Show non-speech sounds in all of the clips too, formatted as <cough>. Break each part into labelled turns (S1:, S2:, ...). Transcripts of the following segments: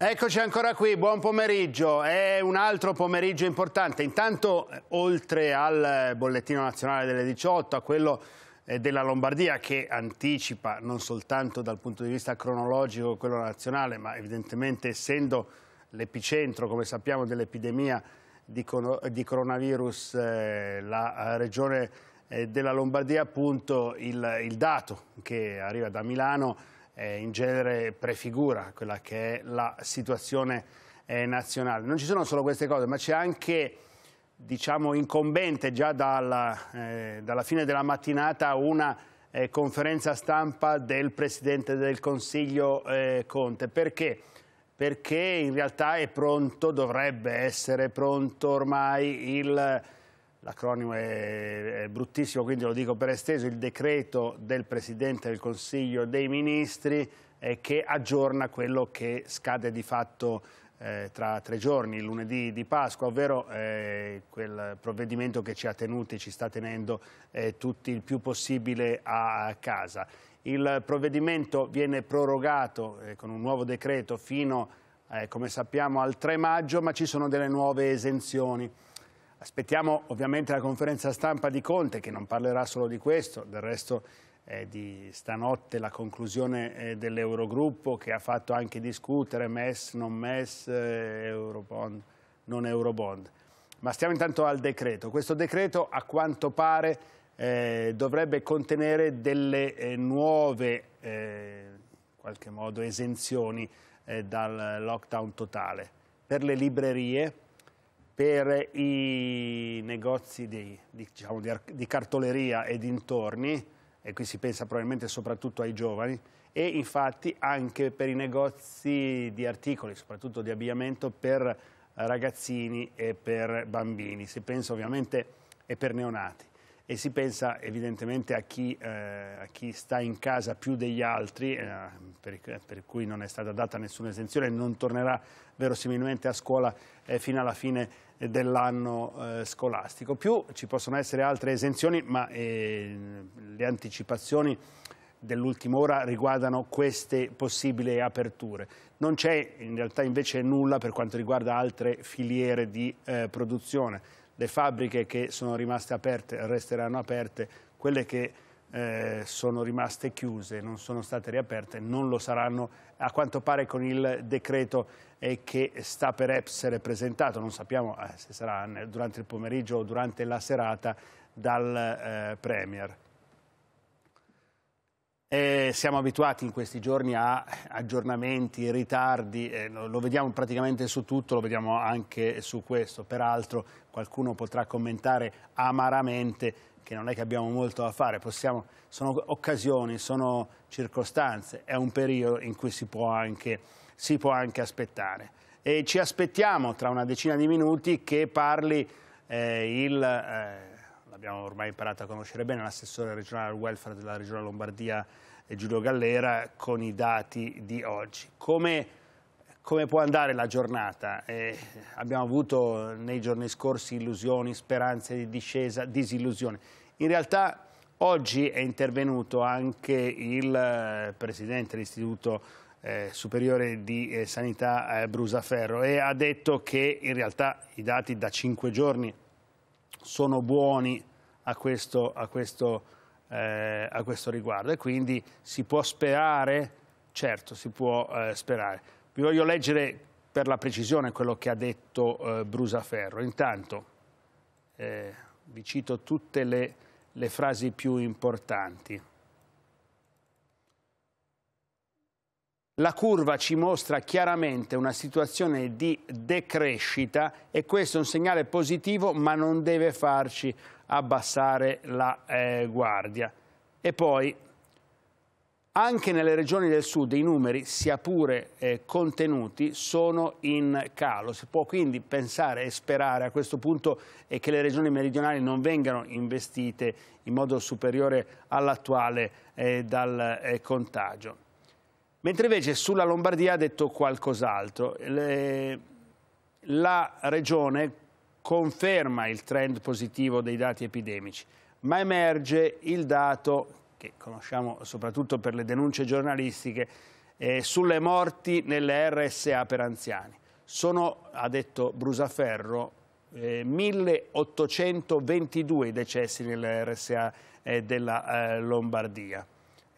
S1: Eccoci ancora qui, buon pomeriggio. È un altro pomeriggio importante. Intanto, oltre al bollettino nazionale delle 18, a quello eh, della Lombardia che anticipa non soltanto dal punto di vista cronologico quello nazionale, ma evidentemente essendo l'epicentro, come sappiamo, dell'epidemia di, coronavirus, eh, la eh, regione della Lombardia, appunto, il, il dato che arriva da Milano eh, in genere prefigura quella che è la situazione eh, nazionale. Non ci sono solo queste cose, ma c'è anche diciamo, incombente già dalla, eh, dalla fine della mattinata una eh, conferenza stampa del Presidente del Consiglio eh, Conte. Perché? Perché in realtà è pronto, dovrebbe essere pronto ormai il l'acronimo è, è, bruttissimo, quindi lo dico per esteso, il decreto del Presidente del Consiglio dei Ministri eh, che aggiorna quello che scade di fatto eh, tra tre giorni, il lunedì di Pasqua, ovvero eh, quel provvedimento che ci ha tenuti, ci sta tenendo eh, tutti il più possibile a casa. Il provvedimento viene prorogato eh, con un nuovo decreto fino, eh, come sappiamo, al 3 maggio, ma ci sono delle nuove esenzioni. Aspettiamo ovviamente la conferenza stampa di Conte, che non parlerà solo di questo, del resto è eh, di stanotte la conclusione eh, dell'Eurogruppo che ha fatto anche discutere MES, non MES, eh, Eurobond, non Eurobond. Ma stiamo intanto al decreto. Questo decreto a quanto pare dovrebbe contenere delle nuove, in qualche modo, esenzioni dal lockdown totale per le librerie, per i negozi di, diciamo, di, cartoleria e dintorni, e qui si pensa probabilmente soprattutto ai giovani, e infatti anche per i negozi di articoli, soprattutto di abbigliamento, per ragazzini e per bambini, si pensa ovviamente e per neonati e si pensa evidentemente a chi, eh, a chi sta in casa più degli altri, eh, per, per, cui non è stata data nessuna esenzione, non tornerà verosimilmente a scuola eh, fino alla fine dell'anno eh, scolastico. Più ci possono essere altre esenzioni, ma eh, le anticipazioni dell'ultima ora riguardano queste possibili aperture. Non c'è in realtà invece nulla per quanto riguarda altre filiere di eh, produzione le fabbriche che sono rimaste aperte resteranno aperte, quelle che eh, sono rimaste chiuse, non sono state riaperte, non lo saranno a quanto pare con il decreto eh, che sta per essere presentato, non sappiamo eh, se sarà durante il pomeriggio o durante la serata, dal eh, Premier. Eh, siamo abituati in questi giorni a aggiornamenti, ritardi, eh, lo vediamo praticamente su tutto, lo vediamo anche su questo. Peraltro qualcuno potrà commentare amaramente che non è che abbiamo molto da fare, Possiamo, sono occasioni, sono circostanze, è un periodo in cui si può anche, si può anche aspettare. E ci aspettiamo tra una decina di minuti che parli eh, il eh, l'abbiamo ormai imparato a conoscere bene, l'assessore regionale al welfare della regione Lombardia eh, Giulio Gallera con i dati di oggi. Come, come può andare la giornata? Eh, abbiamo avuto nei giorni scorsi illusioni, speranze di discesa, disillusioni. In realtà oggi è intervenuto anche il eh, presidente dell'Istituto eh, superiore di eh, Sanità eh, Brusaferro e ha detto che in realtà i dati da cinque giorni sono buoni a questo, a questo, eh, a questo riguardo. E quindi si può sperare? Certo, si può eh, sperare. Vi voglio leggere per la precisione quello che ha detto eh, Brusaferro. Intanto eh, vi cito tutte le, le frasi più importanti. La curva ci mostra chiaramente una situazione di decrescita e questo è un segnale positivo ma non deve farci abbassare la eh, guardia. E poi anche nelle regioni del sud i numeri, sia pure eh, contenuti, sono in calo. Si può quindi pensare e sperare a questo punto eh, che le regioni meridionali non vengano investite in modo superiore all'attuale eh, dal eh, contagio. Mentre invece sulla Lombardia ha detto qualcos'altro. La regione conferma il trend positivo dei dati epidemici, ma emerge il dato che conosciamo soprattutto per le denunce giornalistiche eh, sulle morti nelle RSA per anziani. Sono, ha detto Brusaferro, eh, 1822 i decessi nelle RSA eh, della eh, Lombardia.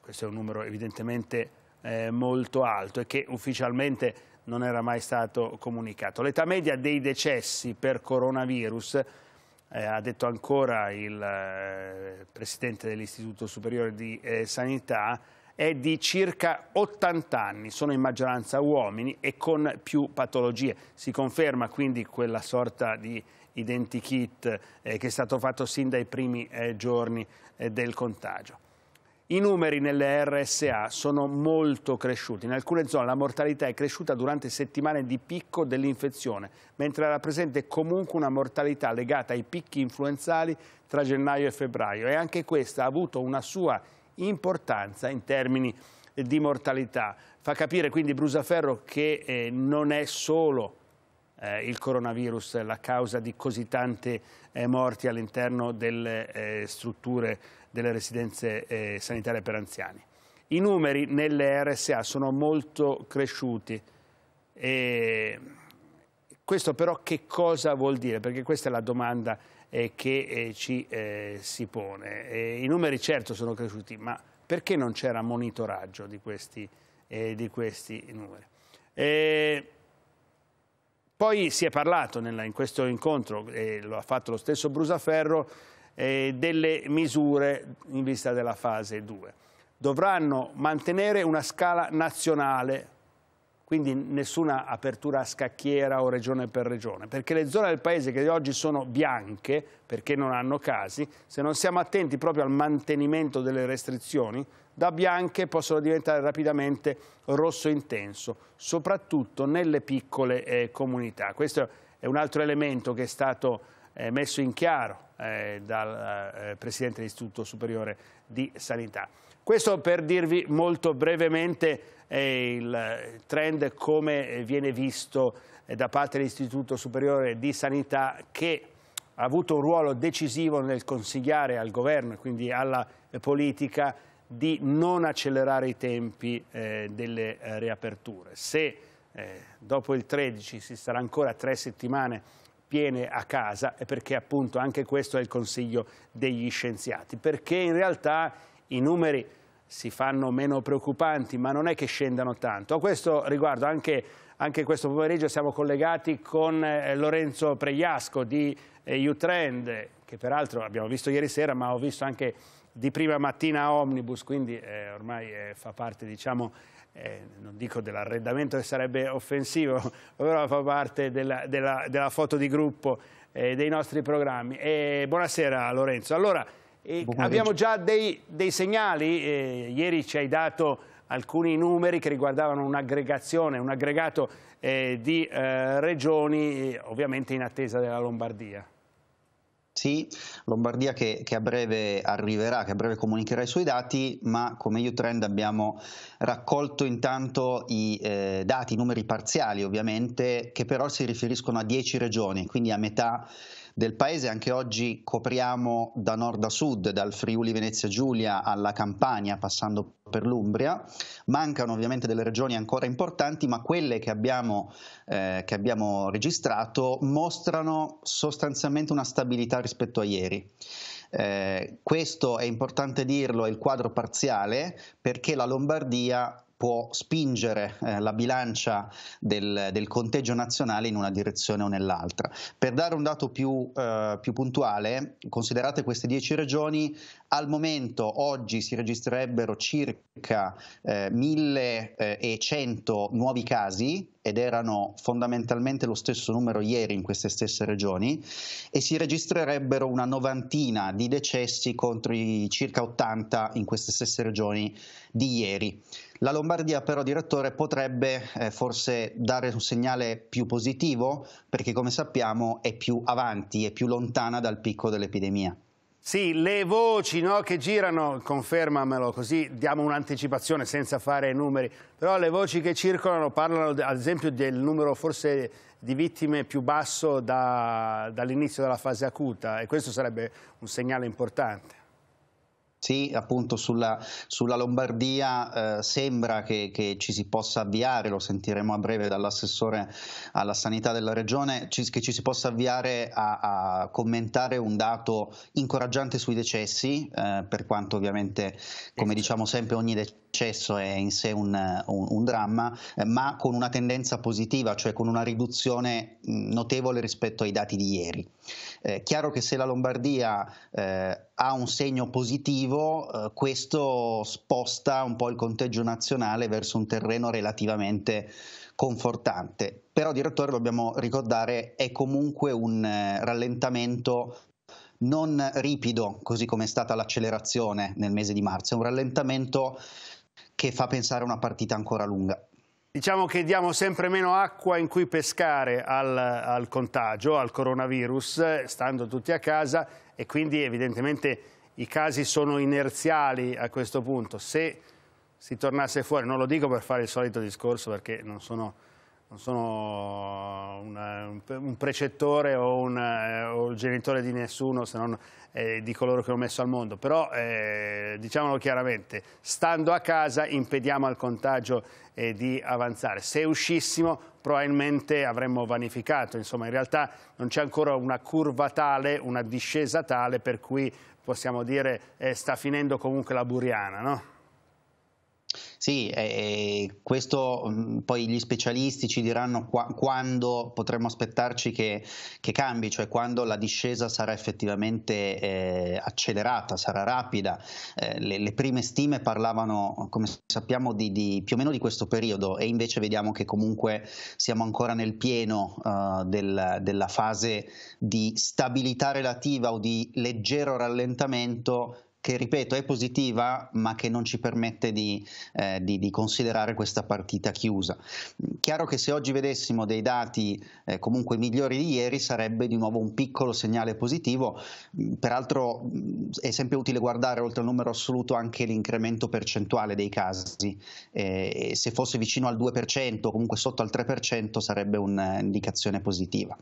S1: Questo è un numero evidentemente eh, molto alto e che ufficialmente non era mai stato comunicato. L'età media dei decessi per coronavirus eh, ha detto ancora il eh, presidente dell'Istituto Superiore di eh, Sanità, è di circa 80 anni, sono in maggioranza uomini e con più patologie. Si conferma quindi quella sorta di identikit eh, che è stato fatto sin dai primi eh, giorni eh, del contagio. I numeri nelle RSA sono molto cresciuti. In alcune zone la mortalità è cresciuta durante settimane di picco dell'infezione, mentre era presente comunque una mortalità legata ai picchi influenzali tra gennaio e febbraio. E anche questa ha avuto una sua importanza in termini di mortalità. Fa capire quindi Brusaferro che eh, non è solo eh, il coronavirus la causa di così tante eh, morti all'interno delle eh, strutture delle residenze eh, sanitarie per anziani. I numeri nelle RSA sono molto cresciuti. E questo però che cosa vuol dire? Perché questa è la domanda eh, che eh, ci eh, si pone. E I numeri certo sono cresciuti, ma perché non c'era monitoraggio di questi, eh, di questi numeri? E poi si è parlato nella, in questo incontro, e lo ha fatto lo stesso Brusaferro, eh, delle misure in vista della fase 2. Dovranno mantenere una scala nazionale, quindi nessuna apertura a scacchiera o regione per regione, perché le zone del paese che oggi sono bianche, perché non hanno casi, se non siamo attenti proprio al mantenimento delle restrizioni, da bianche possono diventare rapidamente rosso intenso, soprattutto nelle piccole eh, comunità. Questo è un altro elemento che è stato eh, messo in chiaro eh, dal eh, Presidente dell'Istituto Superiore di Sanità. Questo per dirvi molto brevemente il trend come viene visto da parte dell'Istituto Superiore di Sanità che ha avuto un ruolo decisivo nel consigliare al governo e quindi alla politica di non accelerare i tempi delle riaperture. Se dopo il 13 si starà ancora tre settimane piene a casa e perché appunto anche questo è il consiglio degli scienziati, perché in realtà i numeri si fanno meno preoccupanti ma non è che scendano tanto. A questo riguardo anche, anche questo pomeriggio siamo collegati con eh, Lorenzo Pregliasco di eh, Utrend, che peraltro abbiamo visto ieri sera ma ho visto anche di prima mattina Omnibus, quindi eh, ormai eh, fa parte diciamo, eh, non dico dell'arredamento che sarebbe offensivo, <laughs> però fa parte della, della, della foto di gruppo eh, dei nostri programmi. Eh, buonasera Lorenzo. Allora, eh, abbiamo già dei, dei segnali, eh, ieri ci hai dato alcuni numeri che riguardavano un'aggregazione, un aggregato eh, di regioni ovviamente in attesa della Lombardia.
S2: Sì, Lombardia che, che, a breve arriverà, che a breve comunicherà i suoi dati, ma come Utrend abbiamo raccolto intanto i eh, dati, i numeri parziali ovviamente, che però si riferiscono a 10 regioni, quindi a metà del paese. Anche oggi copriamo da nord a sud, dal Friuli Venezia Giulia alla Campania, passando per l'Umbria. Mancano ovviamente delle regioni ancora importanti, ma quelle che abbiamo, eh, che abbiamo registrato mostrano sostanzialmente una stabilità rispetto a ieri. Eh, questo è importante dirlo, è il quadro parziale perché la Lombardia può spingere eh, la bilancia del, del, conteggio nazionale in una direzione o nell'altra. Per dare un dato più, eh, più puntuale, considerate queste 10 regioni, al momento oggi si registrerebbero circa eh, 1100 eh, nuovi casi ed erano fondamentalmente lo stesso numero ieri in queste stesse regioni e si registrerebbero una novantina di decessi contro i circa 80 in queste stesse regioni di ieri. La Lombardia però, direttore, potrebbe eh, forse dare un segnale più positivo perché, come sappiamo, è più avanti, è più lontana dal picco dell'epidemia. Sì,
S1: le voci no, che girano, confermamelo così diamo un'anticipazione senza fare numeri, però le voci che circolano parlano ad esempio del numero forse di vittime più basso da, dall'inizio della fase acuta e questo sarebbe un segnale
S2: importante. Sì, appunto sulla, sulla Lombardia eh, sembra che, che, ci si possa avviare, lo sentiremo a breve dall'assessore alla sanità della regione, ci, che ci si possa avviare a, a, commentare un dato incoraggiante sui decessi, eh, per quanto ovviamente, come diciamo sempre, ogni decesso processo è in sé un, un, un dramma, eh, ma con una tendenza positiva, cioè con una riduzione notevole rispetto ai dati di ieri. Eh, chiaro che se la Lombardia eh, ha un segno positivo, eh, questo sposta un po' il conteggio nazionale verso un terreno relativamente confortante. Però, direttore, dobbiamo ricordare, che è comunque un eh, rallentamento non ripido, così come è stata l'accelerazione nel mese di marzo, è un rallentamento che fa pensare a una partita ancora lunga.
S1: Diciamo che diamo sempre meno acqua in cui pescare al, al contagio, al coronavirus, stando tutti a casa e quindi evidentemente i casi sono inerziali a questo punto. Se si tornasse fuori, non lo dico per fare il solito discorso perché non sono non sono una, un precettore o, un, eh, o, il genitore di nessuno se non eh, di coloro che ho messo al mondo, però eh, diciamolo chiaramente, stando a casa impediamo al contagio eh, di avanzare. Se uscissimo probabilmente avremmo vanificato, insomma in realtà non c'è ancora una curva tale, una discesa tale per cui possiamo dire eh, sta finendo comunque la buriana, no?
S2: Sì, eh, questo poi gli specialisti ci diranno qua, quando potremmo aspettarci che, che, cambi, cioè quando la discesa sarà effettivamente eh, accelerata, sarà rapida. Eh, le, le, prime stime parlavano, come sappiamo, di, di, più o meno di questo periodo e invece vediamo che comunque siamo ancora nel pieno eh, del, della fase di stabilità relativa o di leggero rallentamento che ripeto è positiva ma che non ci permette di, eh, di, di, considerare questa partita chiusa. Chiaro che se oggi vedessimo dei dati eh, comunque migliori di ieri sarebbe di nuovo un piccolo segnale positivo, mm, peraltro mm, è sempre utile guardare oltre al numero assoluto anche l'incremento percentuale dei casi, eh, se fosse vicino al 2% o comunque sotto al 3% sarebbe un'indicazione positiva.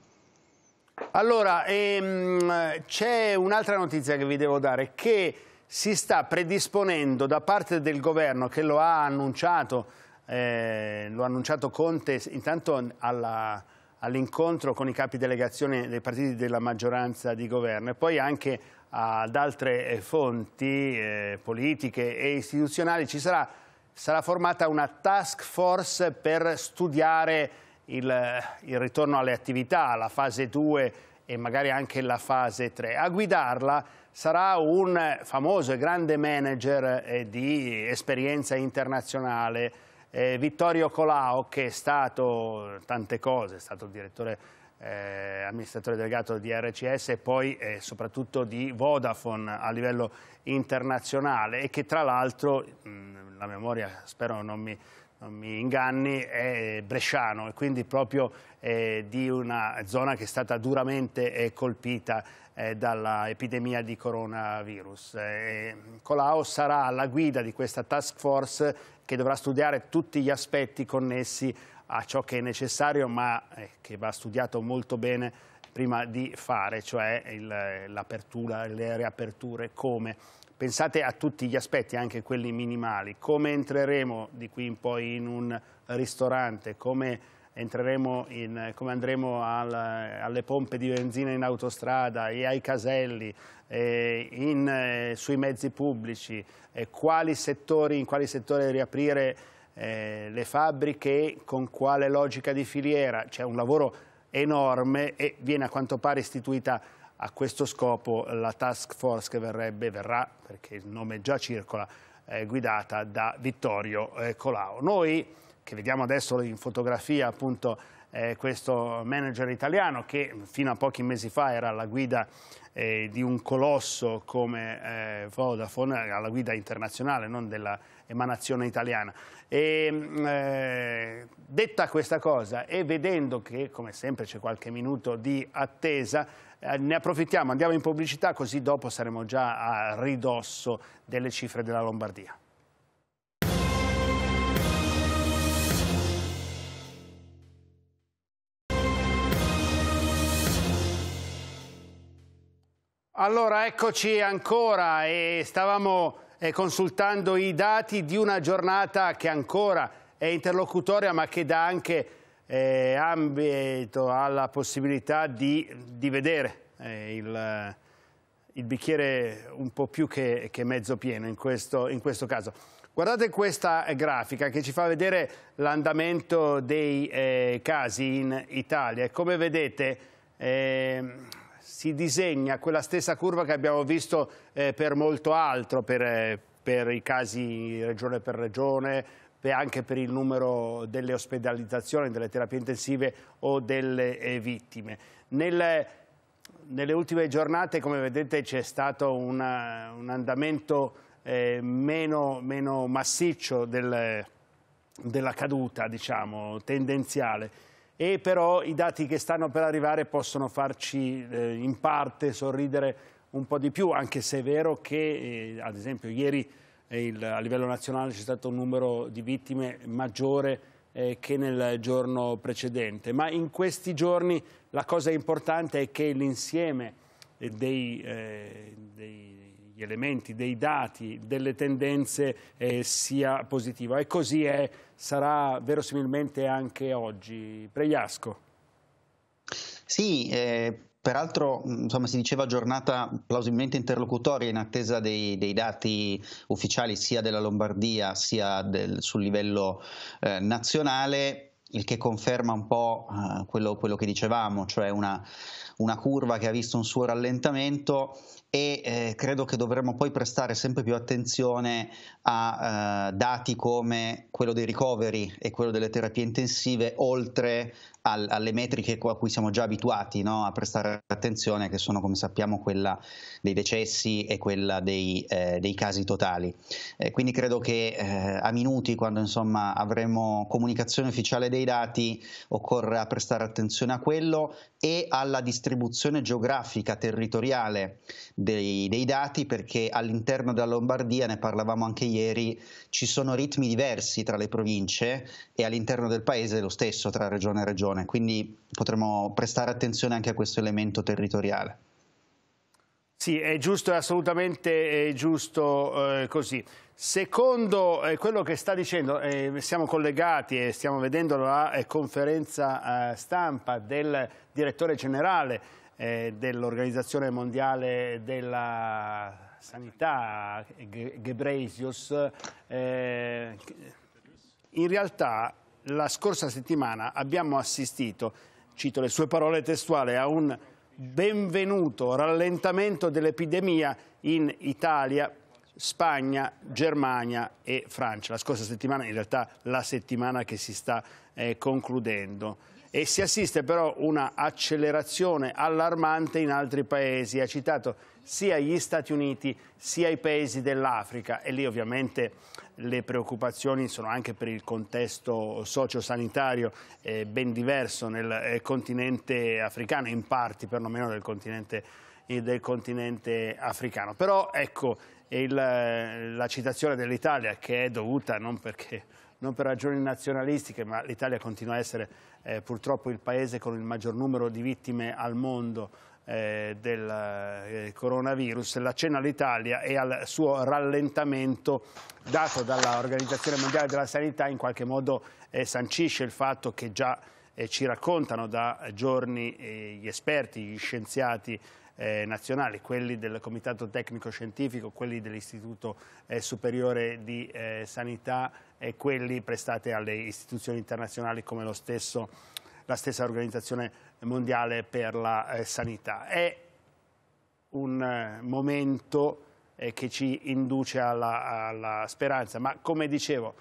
S1: Allora, ehm, c'è un'altra notizia che vi devo dare, che si sta predisponendo da parte del governo che lo ha annunciato, eh, lo ha annunciato Conte intanto all'incontro all con i capi delegazione dei partiti della maggioranza di governo e poi anche ad altre eh, fonti eh, politiche e istituzionali ci sarà, sarà formata una task force per studiare il, eh, il ritorno alle attività, la fase 2 e magari anche la fase 3. A guidarla sarà un famoso e grande manager eh, di esperienza internazionale, eh, Vittorio Colao, che è stato tante cose, è stato direttore eh, amministratore delegato di RCS e poi eh, soprattutto di Vodafone a livello internazionale e che tra l'altro, la memoria spero non mi non mi inganni, è bresciano e quindi proprio eh, di una zona che è stata duramente eh, colpita eh, dall'epidemia di coronavirus. Eh, Colau sarà alla guida di questa task force che dovrà studiare tutti gli aspetti connessi a ciò che è necessario ma eh, che va studiato molto bene prima di fare, cioè l'apertura, le riaperture, come pensate a tutti gli aspetti, anche quelli minimali, come entreremo di qui in poi in un ristorante, come, in, come andremo al, alle pompe di benzina in autostrada e ai caselli, eh, in, sui mezzi pubblici, eh, quali settori, in quali settori riaprire eh, le fabbriche, con quale logica di filiera, c'è un lavoro enorme e viene a quanto pare istituita a questo scopo la task force che verrebbe, verrà, perché il nome già circola, eh, guidata da Vittorio eh, Colau. Noi, che vediamo adesso in fotografia appunto eh, questo manager italiano che fino a pochi mesi fa era alla guida eh, di un colosso come eh, Vodafone, alla guida internazionale, non dell'emanazione italiana. E, eh, detta questa cosa e vedendo che, come sempre, c'è qualche minuto di attesa, eh, ne approfittiamo, andiamo in pubblicità così dopo saremo già a ridosso delle cifre della Lombardia. Allora, eccoci ancora e stavamo eh, consultando i dati di una giornata che ancora è interlocutoria ma che dà anche eh, ambito alla possibilità di, di vedere eh, il, il, bicchiere un po' più che, che mezzo pieno in questo, in questo, caso. Guardate questa grafica che ci fa vedere l'andamento dei eh, casi in Italia. Come vedete ehm, si disegna quella stessa curva che abbiamo visto eh, per molto altro, per, eh, per i casi regione per regione, anche per il numero delle ospedalizzazioni, delle terapie intensive o delle eh, vittime. Nel, nelle ultime giornate, come vedete, c'è stato una, un andamento eh, meno, meno, massiccio del, della caduta, diciamo, tendenziale. E però i dati che stanno per arrivare possono farci eh, in parte sorridere un po' di più, anche se è vero che, eh, ad esempio, ieri il, a livello nazionale c'è stato un numero di vittime maggiore eh, che nel giorno precedente, ma in questi giorni la cosa importante è che l'insieme eh, dei, eh, degli elementi, dei dati, delle tendenze eh, sia positivo e così è, sarà verosimilmente anche oggi. Pregliasco.
S2: Sì, eh, Peraltro insomma, si diceva giornata plausibilmente interlocutoria in attesa dei, dei dati ufficiali sia della Lombardia sia del, sul livello eh, nazionale, il che conferma un po' eh, quello, quello, che dicevamo, cioè una, una, curva che ha visto un suo rallentamento e eh, credo che dovremmo poi prestare sempre più attenzione a eh, dati come quello dei ricoveri e quello delle terapie intensive, oltre al, alle metriche a cui siamo già abituati no? a prestare attenzione, che sono come sappiamo quella dei decessi e quella dei, eh, dei casi totali. Eh, quindi credo che eh, a minuti, quando insomma, avremo comunicazione ufficiale dei dati, occorra prestare attenzione a quello e alla distribuzione geografica territoriale dei, dei dati, perché all'interno della Lombardia, ne parlavamo anche ieri, ci sono ritmi diversi tra le province e all'interno del paese lo stesso tra regione e regione regione, quindi potremmo prestare attenzione anche a questo elemento territoriale.
S1: Sì, è giusto, è assolutamente giusto eh, così. Secondo eh, quello che sta dicendo, eh, siamo collegati e stiamo vedendo la eh, conferenza eh, stampa del direttore generale eh, dell'Organizzazione Mondiale della Sanità, Ge Gebreisius, in realtà la scorsa settimana abbiamo assistito, cito le sue parole testuali, a un benvenuto rallentamento dell'epidemia in Italia, Spagna, Germania e Francia. La scorsa settimana, in realtà la settimana che si sta eh, concludendo e si assiste però a una accelerazione allarmante in altri paesi. Ha citato sia gli Stati Uniti sia i paesi dell'Africa e lì ovviamente le preoccupazioni sono anche per il contesto sociosanitario eh, ben diverso nel eh, continente africano, in parti perlomeno del continente, eh, del continente africano. Però ecco il, eh, la citazione dell'Italia che è dovuta non perché non per ragioni nazionalistiche, ma l'Italia continua a essere eh, purtroppo il paese con il maggior numero di vittime al mondo eh, del eh, coronavirus, la cena all'Italia e al suo rallentamento dato dall'Organizzazione Mondiale della Sanità in qualche modo eh, sancisce il fatto che già eh, ci raccontano da giorni eh, gli esperti, gli scienziati eh, nazionali, quelli del Comitato Tecnico Scientifico, quelli dell'Istituto eh, Superiore di eh, Sanità e quelli prestati alle istituzioni internazionali come stesso, la stessa Organizzazione Mondiale per la eh, Sanità. È un eh, momento eh, che ci induce alla, alla speranza, ma come dicevo,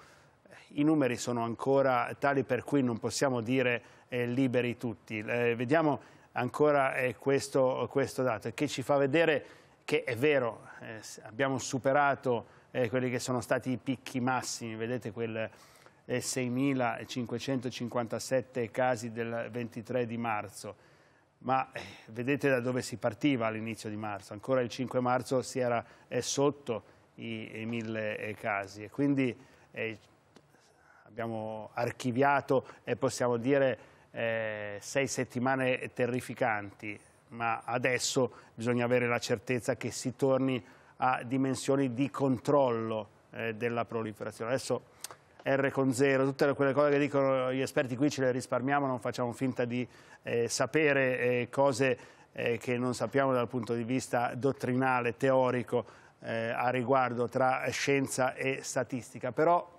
S1: i numeri sono ancora tali per cui non possiamo dire eh, liberi tutti. Eh, vediamo ancora questo, questo, dato, che ci fa vedere che è vero, eh, abbiamo superato eh, quelli che sono stati i picchi massimi, vedete quel 6.557 eh, casi del 23 di marzo, ma eh, vedete da dove si partiva all'inizio di marzo, ancora il 5 marzo si era sotto i, i 1.000 eh, casi e quindi eh, abbiamo archiviato e possiamo dire eh, sei settimane terrificanti, ma adesso bisogna avere la certezza che si torni a dimensioni di controllo eh, della proliferazione. Adesso R con zero, tutte quelle cose che dicono gli esperti qui ce le risparmiamo, non facciamo finta di eh, sapere eh, cose eh, che non sappiamo dal punto di vista dottrinale, teorico, eh, a riguardo tra scienza e statistica. Però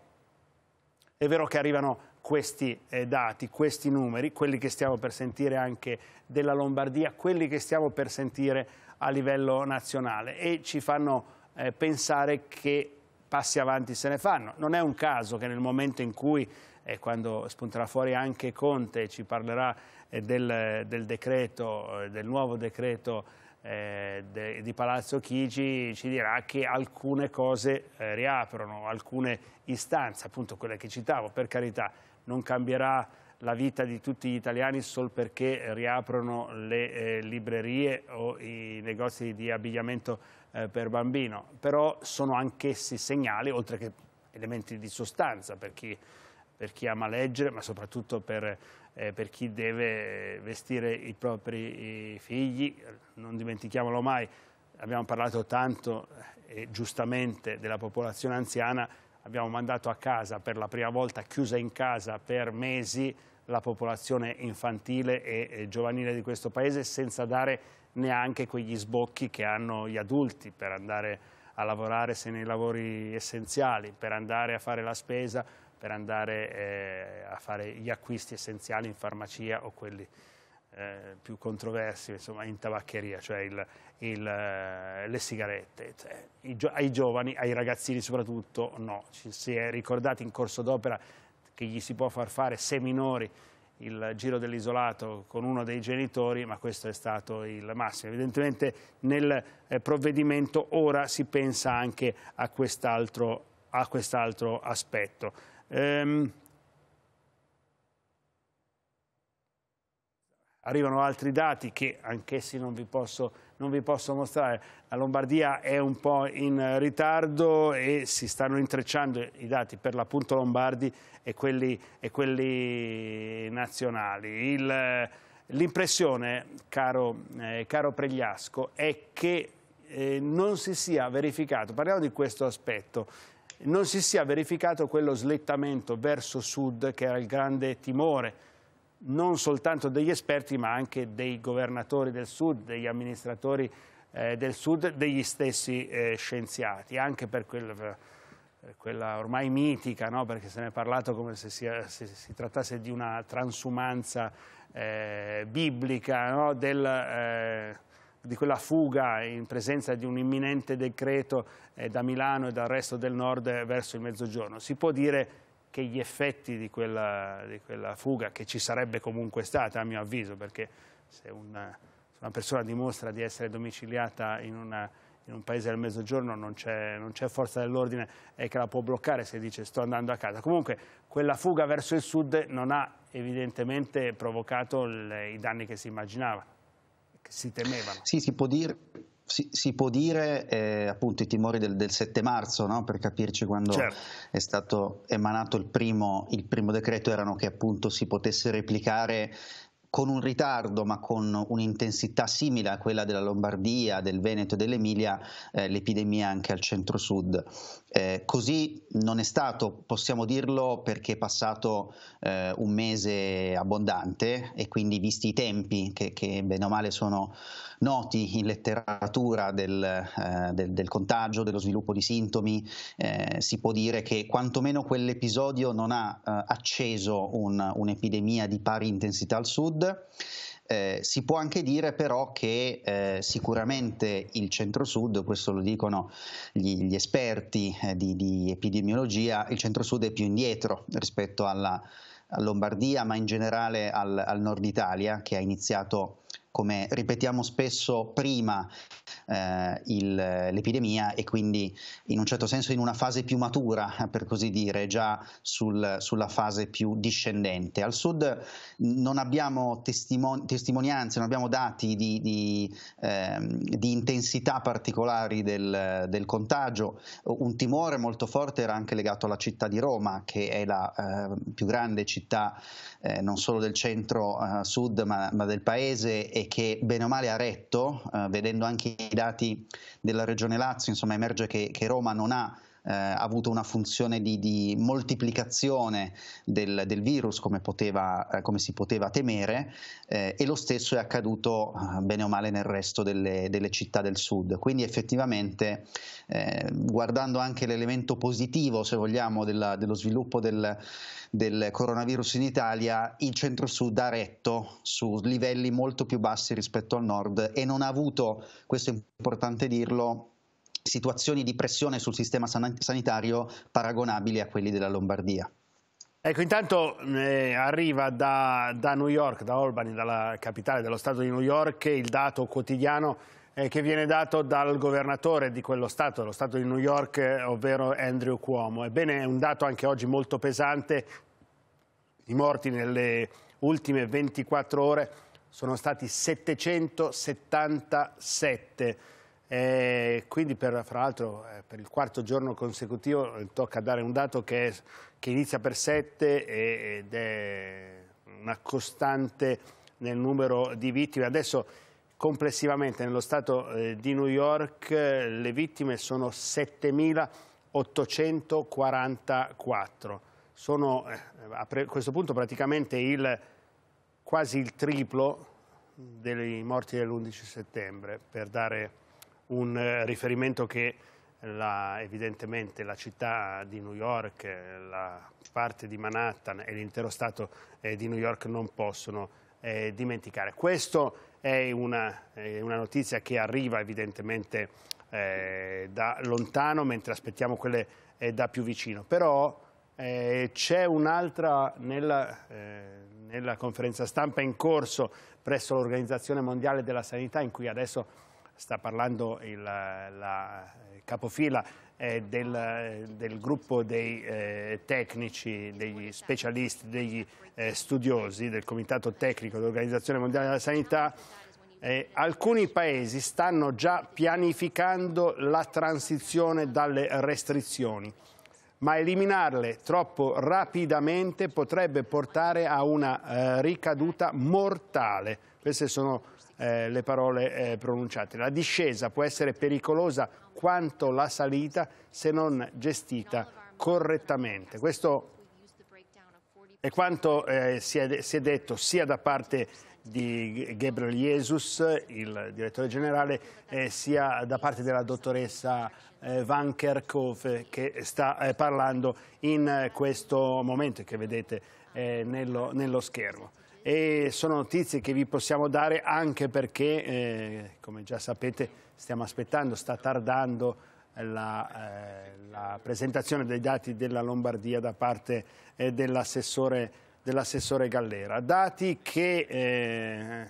S1: è vero che arrivano questi eh, dati, questi numeri, quelli che stiamo per sentire anche della Lombardia, quelli che stiamo per sentire a livello nazionale e ci fanno eh, pensare che passi avanti se ne fanno. Non è un caso che nel momento in cui, eh, quando spunterà fuori anche Conte, ci parlerà eh, del, del, decreto, del nuovo decreto eh, de, di Palazzo Chigi ci dirà che alcune cose eh, riaprono, alcune istanze, appunto quelle che citavo, per carità non cambierà la vita di tutti gli italiani solo perché riaprono le eh, librerie o i negozi di abbigliamento eh, per bambino, però sono anch'essi segnali, oltre che elementi di sostanza per chi, per chi ama leggere, ma soprattutto per eh, per chi deve vestire i propri figli, non dimentichiamolo mai, abbiamo parlato tanto eh, e eh, giustamente della popolazione anziana, abbiamo mandato a casa per la prima volta chiusa in casa per mesi la popolazione infantile e, e giovanile di questo paese senza dare neanche quegli sbocchi che hanno gli adulti per andare a lavorare se nei lavori essenziali, per andare a fare la spesa, per andare eh, a fare gli acquisti essenziali in farmacia o quelli eh, più controversi, insomma, in tabaccheria, cioè il, il, eh, le sigarette. Cioè, i, ai giovani, ai ragazzini soprattutto, no. Ci si è ricordati in corso d'opera che gli si può far fare, se minori, il giro dell'isolato con uno dei genitori, ma questo è stato il massimo. Evidentemente nel eh, provvedimento ora si pensa anche a quest'altro quest aspetto. Ehm, arrivano altri dati che anch'essi non vi posso non vi posso mostrare. La Lombardia è un po' in ritardo e si stanno intrecciando i dati per l'appunto lombardi e quelli, e quelli nazionali. l'impressione, caro, eh, caro, Pregliasco, è che eh, non si sia verificato, parliamo di questo aspetto, non si sia verificato quello slettamento verso sud che era il grande timore non soltanto degli esperti ma anche dei governatori del sud, degli amministratori eh, del sud, degli stessi eh, scienziati, anche per, quel, eh, quella ormai mitica, no? perché se ne è parlato come se, sia, se si trattasse di una transumanza eh, biblica no? del eh, di quella fuga in presenza di un imminente decreto eh, da Milano e dal resto del nord verso il mezzogiorno. Si può dire che gli effetti di quella, di quella fuga, che ci sarebbe comunque stata a mio avviso, perché se una, se una persona dimostra di essere domiciliata in, una, in un paese del mezzogiorno non c'è forza dell'ordine che la può bloccare se dice sto andando a casa. Comunque quella fuga verso il sud non ha evidentemente provocato le, i danni che si immaginava che si temevano.
S2: Sì, si può dire, si, si può dire eh, appunto i timori del, del 7 marzo, no? per capirci quando certo. è stato emanato il primo, il primo decreto, erano che appunto si potesse replicare con un ritardo ma con un'intensità simile a quella della Lombardia, del Veneto e dell'Emilia, eh, l'epidemia anche al centro-sud. Eh, così non è stato, possiamo dirlo, perché è passato eh, un mese abbondante e quindi visti i tempi che, che bene o male sono noti in letteratura del, eh, del, del contagio, dello sviluppo di sintomi, eh, si può dire che quantomeno quell'episodio non ha eh, acceso un, un'epidemia di pari intensità al sud eh, si può anche dire però che eh, sicuramente il centro-sud, questo lo dicono gli, gli esperti eh, di, di, epidemiologia, il centro-sud è più indietro rispetto alla, Lombardia, ma in generale al, al nord Italia, che ha iniziato come ripetiamo spesso prima eh, il, l'epidemia e quindi in un certo senso in una fase più matura, per così dire, già sul, sulla fase più discendente. Al sud non abbiamo testimon- testimonianze, non abbiamo dati di, di, ehm, di intensità particolari del, del, contagio, un timore molto forte era anche legato alla città di Roma, che è la eh, più grande città eh, non solo del centro-sud eh, ma, ma del paese e che bene o male ha retto, eh, vedendo anche i dati della Regione Lazio, insomma emerge che, che Roma non ha eh, avuto una funzione di, di moltiplicazione del, del, virus come, poteva, eh, come si poteva temere eh, e lo stesso è accaduto eh, bene o male nel resto delle, delle città del sud. Quindi effettivamente eh, guardando anche l'elemento positivo se vogliamo della, dello sviluppo del, del coronavirus in Italia, il centro-sud ha retto su livelli molto più bassi rispetto al nord e non ha avuto, questo è importante dirlo, situazioni di pressione sul sistema sanitario paragonabili a quelli della Lombardia.
S1: Ecco, intanto eh, arriva da, da, New York, da Albany, dalla capitale dello Stato di New York, il dato quotidiano eh, che viene dato dal governatore di quello Stato, dello Stato di New York, eh, ovvero Andrew Cuomo. Ebbene, è un dato anche oggi molto pesante. I morti nelle ultime 24 ore sono stati 777 e eh, quindi per, fra l'altro eh, per il quarto giorno consecutivo eh, tocca dare un dato che, è, che inizia per 7 ed è una costante nel numero di vittime. Adesso complessivamente nello Stato di New York le vittime sono 7.844. Sono a questo punto praticamente il, quasi il triplo dei morti dell'11 settembre, per dare un eh, riferimento che la, evidentemente la città di New York, eh, la parte di Manhattan e l'intero Stato eh, di New York non possono eh, dimenticare. Questa è una, eh, una, notizia che arriva evidentemente eh, da lontano, mentre aspettiamo quelle da più vicino. Però c'è un'altra nella, nella conferenza stampa in corso presso l'Organizzazione Mondiale della Sanità, in cui adesso sta parlando il, la capofila eh, del, del, gruppo dei eh, tecnici, degli specialisti, degli eh, studiosi del Comitato Tecnico dell'Organizzazione Mondiale della Sanità, eh, alcuni paesi stanno già pianificando la transizione dalle restrizioni, ma eliminarle troppo rapidamente potrebbe portare a una eh, ricaduta mortale. Queste sono eh, le parole eh, pronunciate. La discesa può essere pericolosa quanto la salita se non gestita correttamente. Questo è quanto eh, si, è, si, è, detto sia da parte di Gabriel Jesus, il direttore generale, eh, sia da parte della dottoressa eh, Van Kerkhove che sta eh, parlando in questo momento che vedete nello, nello schermo e sono notizie che vi possiamo dare anche perché, eh, come già sapete, stiamo aspettando, sta tardando la, eh, la presentazione dei dati della Lombardia da parte eh, dell'assessore dell Gallera. Dati che, eh,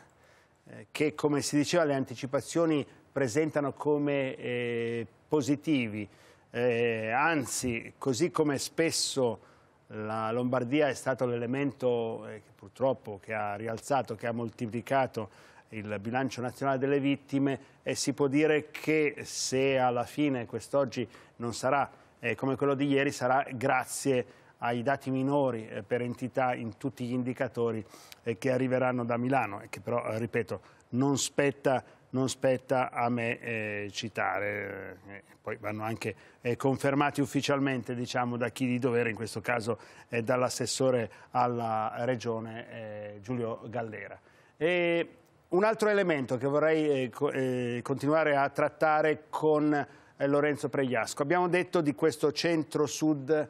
S1: che, come si diceva, le anticipazioni presentano come eh, positivi, eh, anzi, così come spesso la Lombardia è stato l'elemento eh, purtroppo che ha rialzato, che ha moltiplicato il bilancio nazionale delle vittime e si può dire che se alla fine quest'oggi non sarà eh, come quello di ieri sarà grazie ai dati minori eh, per entità in tutti gli indicatori eh, che arriveranno da Milano e che però, eh, ripeto, non spetta non spetta a me eh, citare, eh, poi vanno anche eh, confermati ufficialmente diciamo, da chi di dovere, in questo caso dall'assessore alla regione eh, Giulio Gallera. E un altro elemento che vorrei eh, co eh, continuare a trattare con Lorenzo Pregliasco, abbiamo detto di questo centro-sud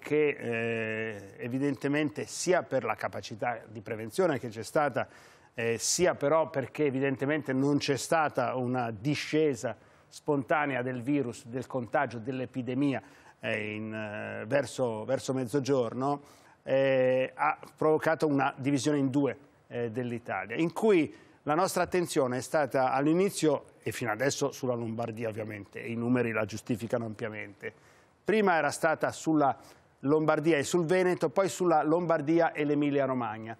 S1: che evidentemente sia per la capacità di prevenzione che c'è stata eh, sia però perché evidentemente non c'è stata una discesa spontanea del virus, del contagio, dell'epidemia eh, eh verso, verso, mezzogiorno, eh, ha provocato una divisione in due eh, dell'Italia, in cui la nostra attenzione è stata all'inizio e fino adesso sulla Lombardia ovviamente, i numeri la giustificano ampiamente. Prima era stata sulla Lombardia e sul Veneto, poi sulla Lombardia e l'Emilia Romagna.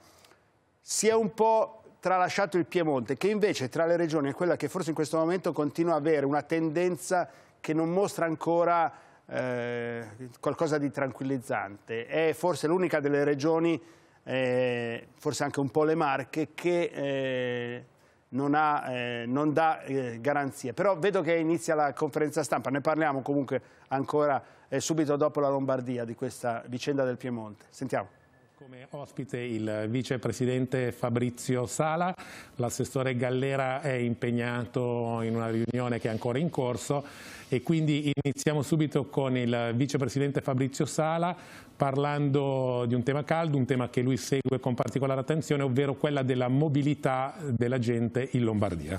S1: Si è un po' tralasciato il Piemonte, che invece tra le regioni è quella che forse in questo momento continua a avere una tendenza che non mostra ancora eh, qualcosa di tranquillizzante. È forse l'unica delle regioni, eh, forse anche un po' le Marche, che eh, non, ha, eh, non, dà eh, garanzie. Però vedo che inizia la conferenza stampa, ne parliamo comunque ancora eh, subito dopo la Lombardia di questa vicenda del Piemonte. Sentiamo
S3: come ospite il vicepresidente Fabrizio Sala, l'assessore Gallera è impegnato in una riunione che è ancora in corso e quindi iniziamo subito con il vicepresidente Fabrizio Sala parlando di un tema caldo, un tema che lui segue con particolare attenzione, ovvero quella della mobilità della gente in Lombardia.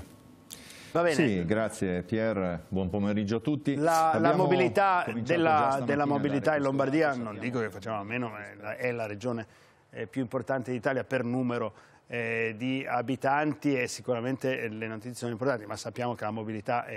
S4: Va bene. Sì, grazie Pier, buon pomeriggio a tutti. La, la mobilità, della, della mobilità in Lombardia,
S1: non dico che facciamo a meno, ma è la, è la regione eh, più importante d'Italia per numero eh, di abitanti e sicuramente le notizie sono importanti, ma sappiamo che la mobilità è,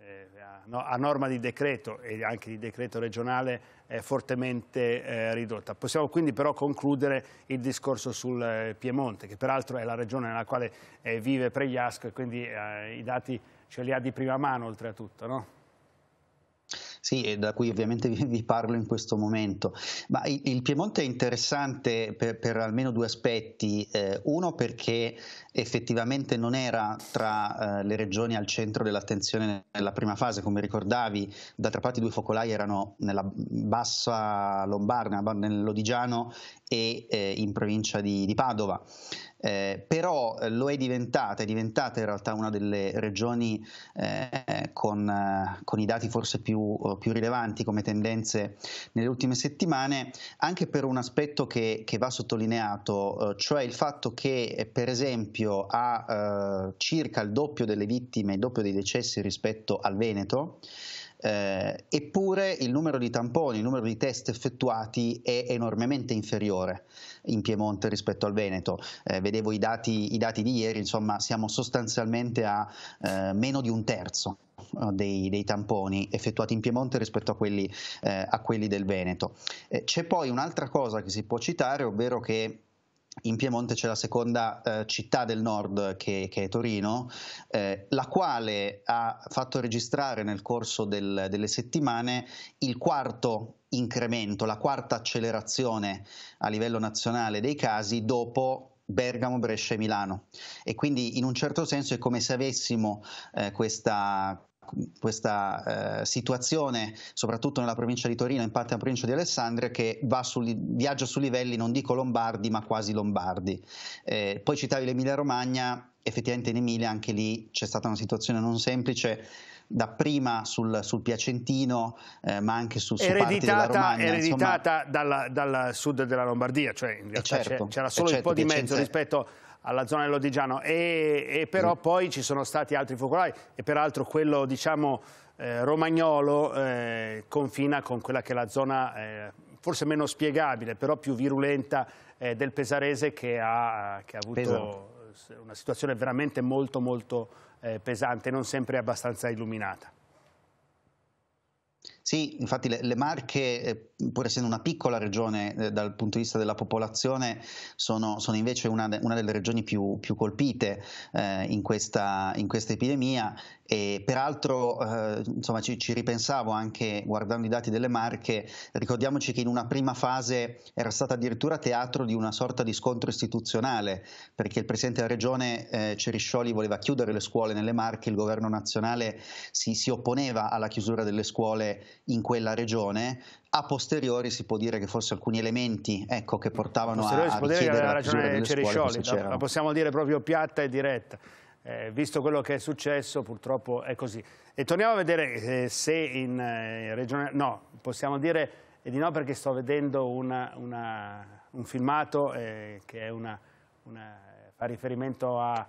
S1: eh, è, è no, a norma di decreto e anche di decreto regionale è fortemente eh, ridotta. Possiamo quindi però concludere il discorso sul eh, Piemonte, che peraltro è la regione nella quale eh, vive Pregliasco e quindi eh, i dati ce li ha di prima mano oltretutto. No?
S2: Sì, e da cui ovviamente <laughs> vi parlo in questo momento. Ma il, Piemonte è interessante per, per almeno due aspetti. Eh, uno perché effettivamente non era tra eh, le regioni al centro dell'attenzione nella prima fase, come ricordavi, d'altra parte i due focolai erano nella bassa Lombardia, nell'Odigiano e eh, in provincia di, di Padova. Eh, però eh, lo è diventata, è diventata in realtà una delle regioni eh, con, eh, con, i dati forse più, eh, più, rilevanti come tendenze nelle ultime settimane, anche per un aspetto che, che va sottolineato, cioè il fatto che per esempio esempio ha eh, circa il doppio delle vittime, il doppio dei decessi rispetto al Veneto, eh, eppure il numero di tamponi, il numero di test effettuati è enormemente inferiore in Piemonte rispetto al Veneto. Eh, vedevo i dati, i dati, di ieri, insomma siamo sostanzialmente a eh, meno di un terzo. Eh, dei, dei, tamponi effettuati in Piemonte rispetto a quelli, eh, a quelli del Veneto. Eh, c'è poi un'altra cosa che si può citare, ovvero che in Piemonte c'è la seconda eh, città del nord che, che è Torino, eh, la quale ha fatto registrare nel corso del, delle settimane il quarto incremento, la quarta accelerazione a livello nazionale dei casi dopo Bergamo, Brescia e Milano. E quindi in un certo senso è come se avessimo eh, questa questa eh, situazione, soprattutto nella provincia di Torino, in parte nella provincia di Alessandria, che su, viaggia su livelli non dico lombardi, ma quasi lombardi. Eh, poi citavi l'Emilia Romagna, effettivamente in Emilia anche lì c'è stata una situazione non semplice dapprima sul, sul Piacentino, eh, ma anche su, su ereditata, della Romagna. Ereditata
S1: dal sud della Lombardia, cioè in realtà eh, certo, c'era eh, solo certo, un po' di mezzo rispetto alla zona dell'Odigiano e, e però mm. poi ci sono stati altri focolai e peraltro quello diciamo eh, romagnolo eh, confina con quella che è la zona eh, forse meno spiegabile però più virulenta eh, del Pesarese che ha, che ha avuto Pesaro. una situazione veramente molto molto eh, pesante non sempre abbastanza illuminata.
S2: Sì, infatti le, le Marche, eh, pur essendo una piccola regione eh, dal punto di vista della popolazione, sono, sono invece una, una, delle regioni più, più colpite eh, in, questa, in, questa, epidemia e peraltro eh, insomma, ci, ci, ripensavo anche guardando i dati delle marche, ricordiamoci che in una prima fase era stata addirittura teatro di una sorta di scontro istituzionale, perché il Presidente della Regione eh, Ceriscioli voleva chiudere le scuole nelle marche, il governo nazionale si, si opponeva alla chiusura delle scuole in quella regione, a posteriori si può dire che forse alcuni elementi ecco, che portavano a, a chiedere la chiusura delle Ceriscioli, scuole, la
S1: possiamo dire proprio piatta e diretta eh, visto quello che è successo purtroppo è così. E torniamo a vedere eh, se in eh, regione... No, possiamo dire eh, di no perché sto vedendo una, una, un filmato eh, che una, fa riferimento a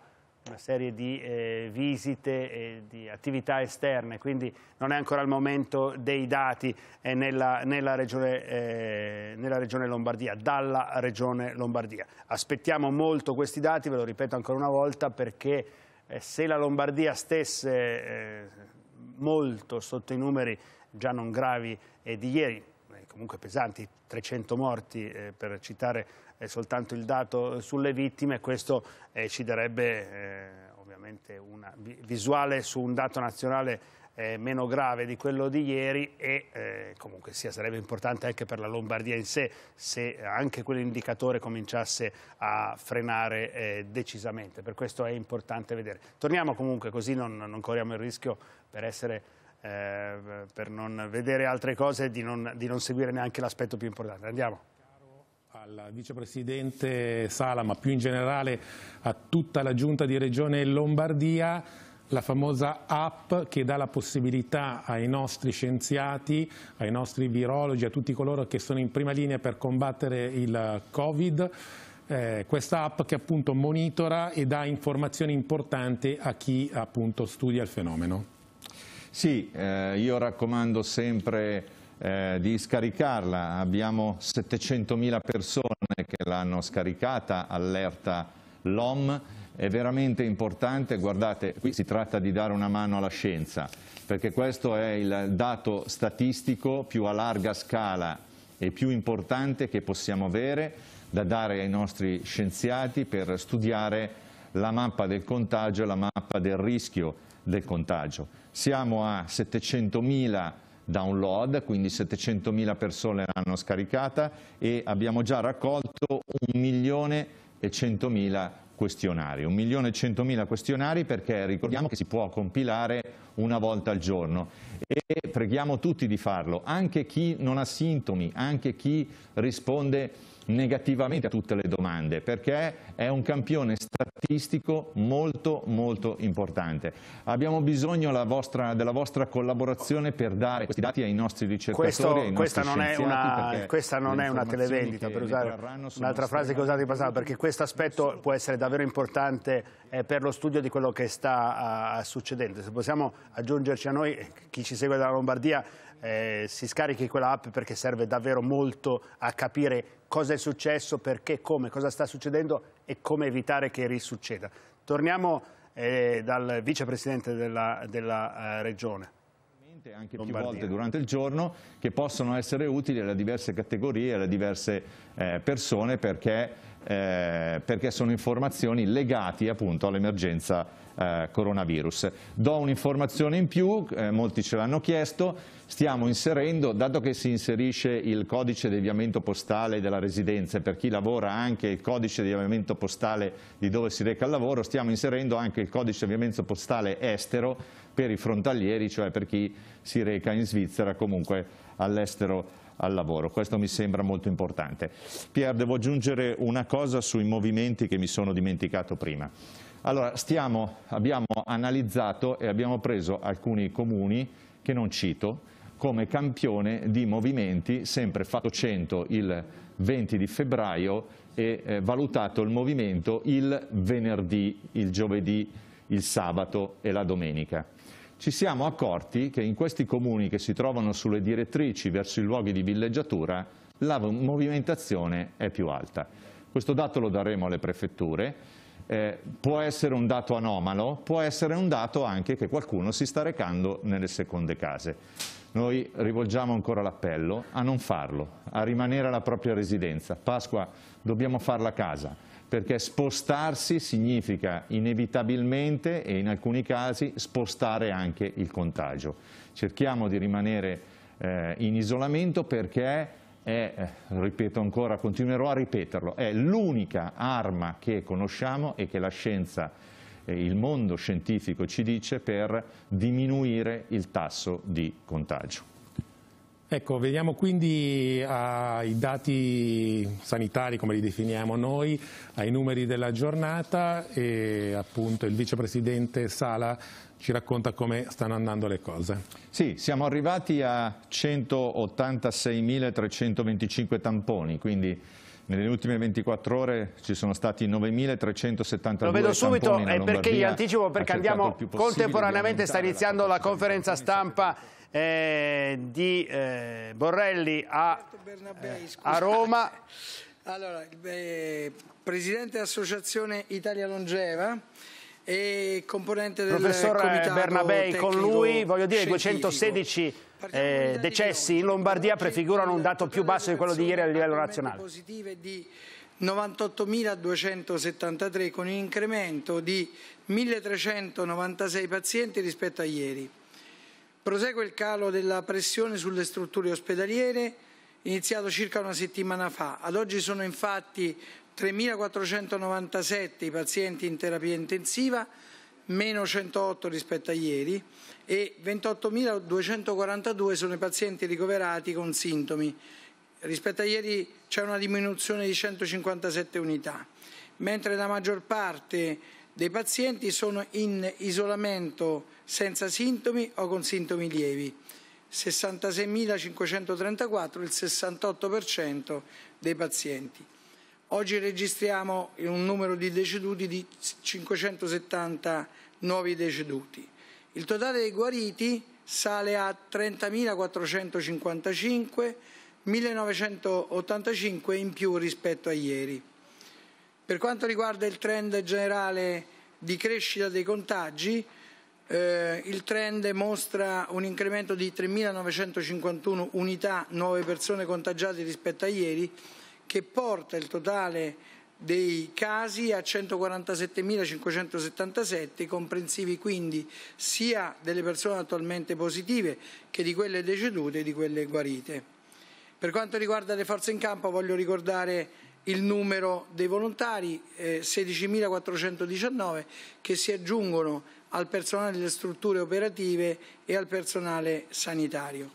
S1: una serie di eh, visite e di attività esterne, quindi non è ancora il momento dei dati eh, nella, nella, regione, eh, nella, regione, Lombardia, dalla regione Lombardia. Aspettiamo molto questi dati, ve lo ripeto ancora una volta, perché eh, se la Lombardia stesse eh, molto sotto i numeri già non gravi di ieri, eh, comunque pesanti, 300 morti eh, per citare eh, soltanto il dato sulle vittime, questo ci darebbe ovviamente una visuale su un dato nazionale eh, meno grave di quello di ieri e eh, comunque sia, sarebbe importante anche per la Lombardia in sé se anche quell'indicatore cominciasse a frenare eh, decisamente, per questo è importante vedere. Torniamo comunque così non, non corriamo il rischio per, essere, eh, per non vedere altre cose e di, di non seguire neanche l'aspetto più importante. Andiamo
S3: al vicepresidente Sala, ma più in generale a tutta la giunta di Regione Lombardia la famosa app che dà la possibilità ai nostri scienziati, ai nostri virologi, a tutti coloro che sono in prima linea per combattere il Covid, eh, questa app che appunto monitora e dà informazioni importanti a chi appunto studia il fenomeno. Sì, eh,
S4: io raccomando sempre eh, di scaricarla, abbiamo 700.000 persone che l'hanno scaricata, allerta l'OM è veramente importante, guardate, qui si tratta di dare una mano alla scienza, perché questo è il dato statistico più a larga scala e più importante che possiamo avere da dare ai nostri scienziati per studiare la mappa del contagio e la mappa del rischio del contagio. Siamo a 700.000 download, quindi 700.000 persone l'hanno scaricata e abbiamo già raccolto 1.100.000 questionari, 1.100.000 questionari perché ricordiamo che si può compilare una volta al giorno e preghiamo tutti di farlo, anche chi non ha sintomi, anche chi risponde negativamente a tutte le domande, perché è un campione statistico molto molto importante. Abbiamo bisogno vostra, della vostra collaborazione per dare questi dati ai nostri ricercatori, Questo, ai nostri questa non è una, questa non è una televendita,
S1: per usare un'altra frase che ho usato in passato, perché questo aspetto può essere davvero importante eh, per lo studio di quello che sta uh, succedendo. Se possiamo aggiungerci a noi, chi ci segue dalla Lombardia, eh, si scarichi quella app perché serve davvero molto a capire cosa è successo, perché, come, cosa sta succedendo e come evitare che risucceda. Torniamo eh, dal vicepresidente della, della eh, regione
S4: anche più volte durante il giorno che possono essere utili alle diverse categorie, alle diverse eh, persone perché eh, perché sono informazioni legate appunto all'emergenza eh, coronavirus. Do un'informazione in più, eh, molti ce l'hanno chiesto, stiamo inserendo, dato che si inserisce il codice di avviamento postale della residenza, e per chi lavora anche il codice di avviamento postale di dove si reca al lavoro, stiamo inserendo anche il codice di avviamento postale estero per i frontalieri, cioè per chi si reca in Svizzera, comunque all'estero al lavoro. Questo mi sembra molto importante. Pier, devo aggiungere una cosa sui movimenti che mi sono dimenticato prima. Allora, stiamo, abbiamo analizzato e abbiamo preso alcuni comuni, che non cito, come campione di movimenti, sempre fatto 100 il 20 di febbraio e eh, valutato il movimento il venerdì, il giovedì, il sabato e la domenica ci siamo accorti che in questi comuni che si trovano sulle direttrici verso i luoghi di villeggiatura la movimentazione è più alta. Questo dato lo daremo alle prefetture, eh, può essere un dato anomalo, può essere un dato anche che qualcuno si sta recando nelle seconde case. Noi rivolgiamo ancora l'appello a non farlo, a rimanere alla propria residenza. Pasqua dobbiamo farla a casa, perché spostarsi significa inevitabilmente e in alcuni casi spostare anche il contagio. Cerchiamo di rimanere eh, in isolamento perché è, eh, ripeto ancora, continuerò a ripeterlo, è l'unica arma che conosciamo e che la scienza eh, il mondo scientifico ci dice per diminuire il tasso di contagio.
S3: Ecco, veniamo quindi ai ah, dati sanitari, come li definiamo noi, ai numeri della giornata e appunto il vicepresidente Sala ci racconta come stanno andando le cose. Sì, siamo
S4: arrivati a 186.325 tamponi, quindi nelle ultime 24 ore ci sono stati 9.372 Lo vedo subito, è perché gli anticipo, perché andiamo contemporaneamente,
S1: sta iniziando la, la conferenza stampa eh, di eh, Borrelli a,
S5: Bernabei, eh, a Roma. <laughs> Allora, il eh, presidente dell'Associazione Italia Longeva e componente del Professor Bernabei con lui, voglio dire, 216
S1: eh, decessi in Lombardia prefigurano un dato più basso di quello di ieri a livello nazionale.
S5: Positive di 98.273 con un incremento di 1.396 pazienti rispetto a ieri. Prosegue il calo della pressione sulle strutture ospedaliere, iniziato circa una settimana fa. Ad oggi sono infatti 3.497 i pazienti in terapia intensiva, meno 108 rispetto a ieri, e 28.242 sono i pazienti ricoverati con sintomi. Rispetto a ieri c'è una diminuzione di 157 unità, mentre la maggior parte dei pazienti sono in isolamento senza sintomi o con sintomi lievi. 66.534, il 68% dei pazienti. Oggi registriamo un numero di deceduti di 570 nuovi deceduti. Il totale dei guariti sale a 30.455, 1.985 in più rispetto a ieri. Per quanto riguarda il trend generale di crescita dei contagi, eh, il trend mostra un incremento di 3.951 unità, nuove persone contagiate rispetto a ieri, che porta il totale dei casi a 147.577, comprensivi quindi sia delle persone attualmente positive che di quelle decedute e di quelle guarite. Per quanto riguarda le forze in campo voglio ricordare il numero dei volontari, eh, 16.419 che si aggiungono al personale delle strutture operative e al personale sanitario.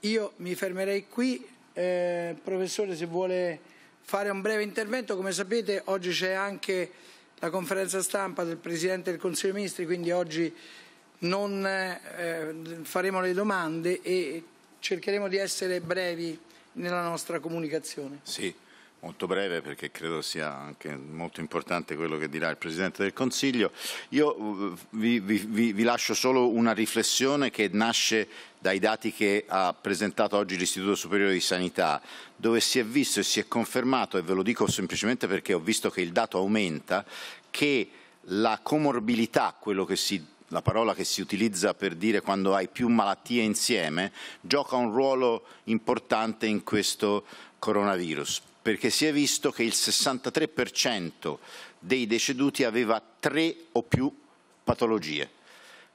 S5: Io mi fermerei qui, eh, professore se vuole fare un breve intervento, come sapete oggi c'è anche la conferenza stampa del Presidente del Consiglio dei Ministri, quindi oggi non eh, faremo le domande e cercheremo di essere brevi nella nostra comunicazione.
S3: Sì
S6: molto breve perché credo sia anche molto importante quello che dirà il Presidente del Consiglio. Io uh, vi, vi, vi, lascio solo una riflessione che nasce dai dati che ha presentato oggi l'Istituto Superiore di Sanità, dove si è visto e si è confermato, e ve lo dico semplicemente perché ho visto che il dato aumenta, che la comorbilità, quello che si la parola che si utilizza per dire quando hai più malattie insieme, gioca un ruolo importante in questo coronavirus perché si è visto che il 63% dei deceduti aveva tre o più patologie.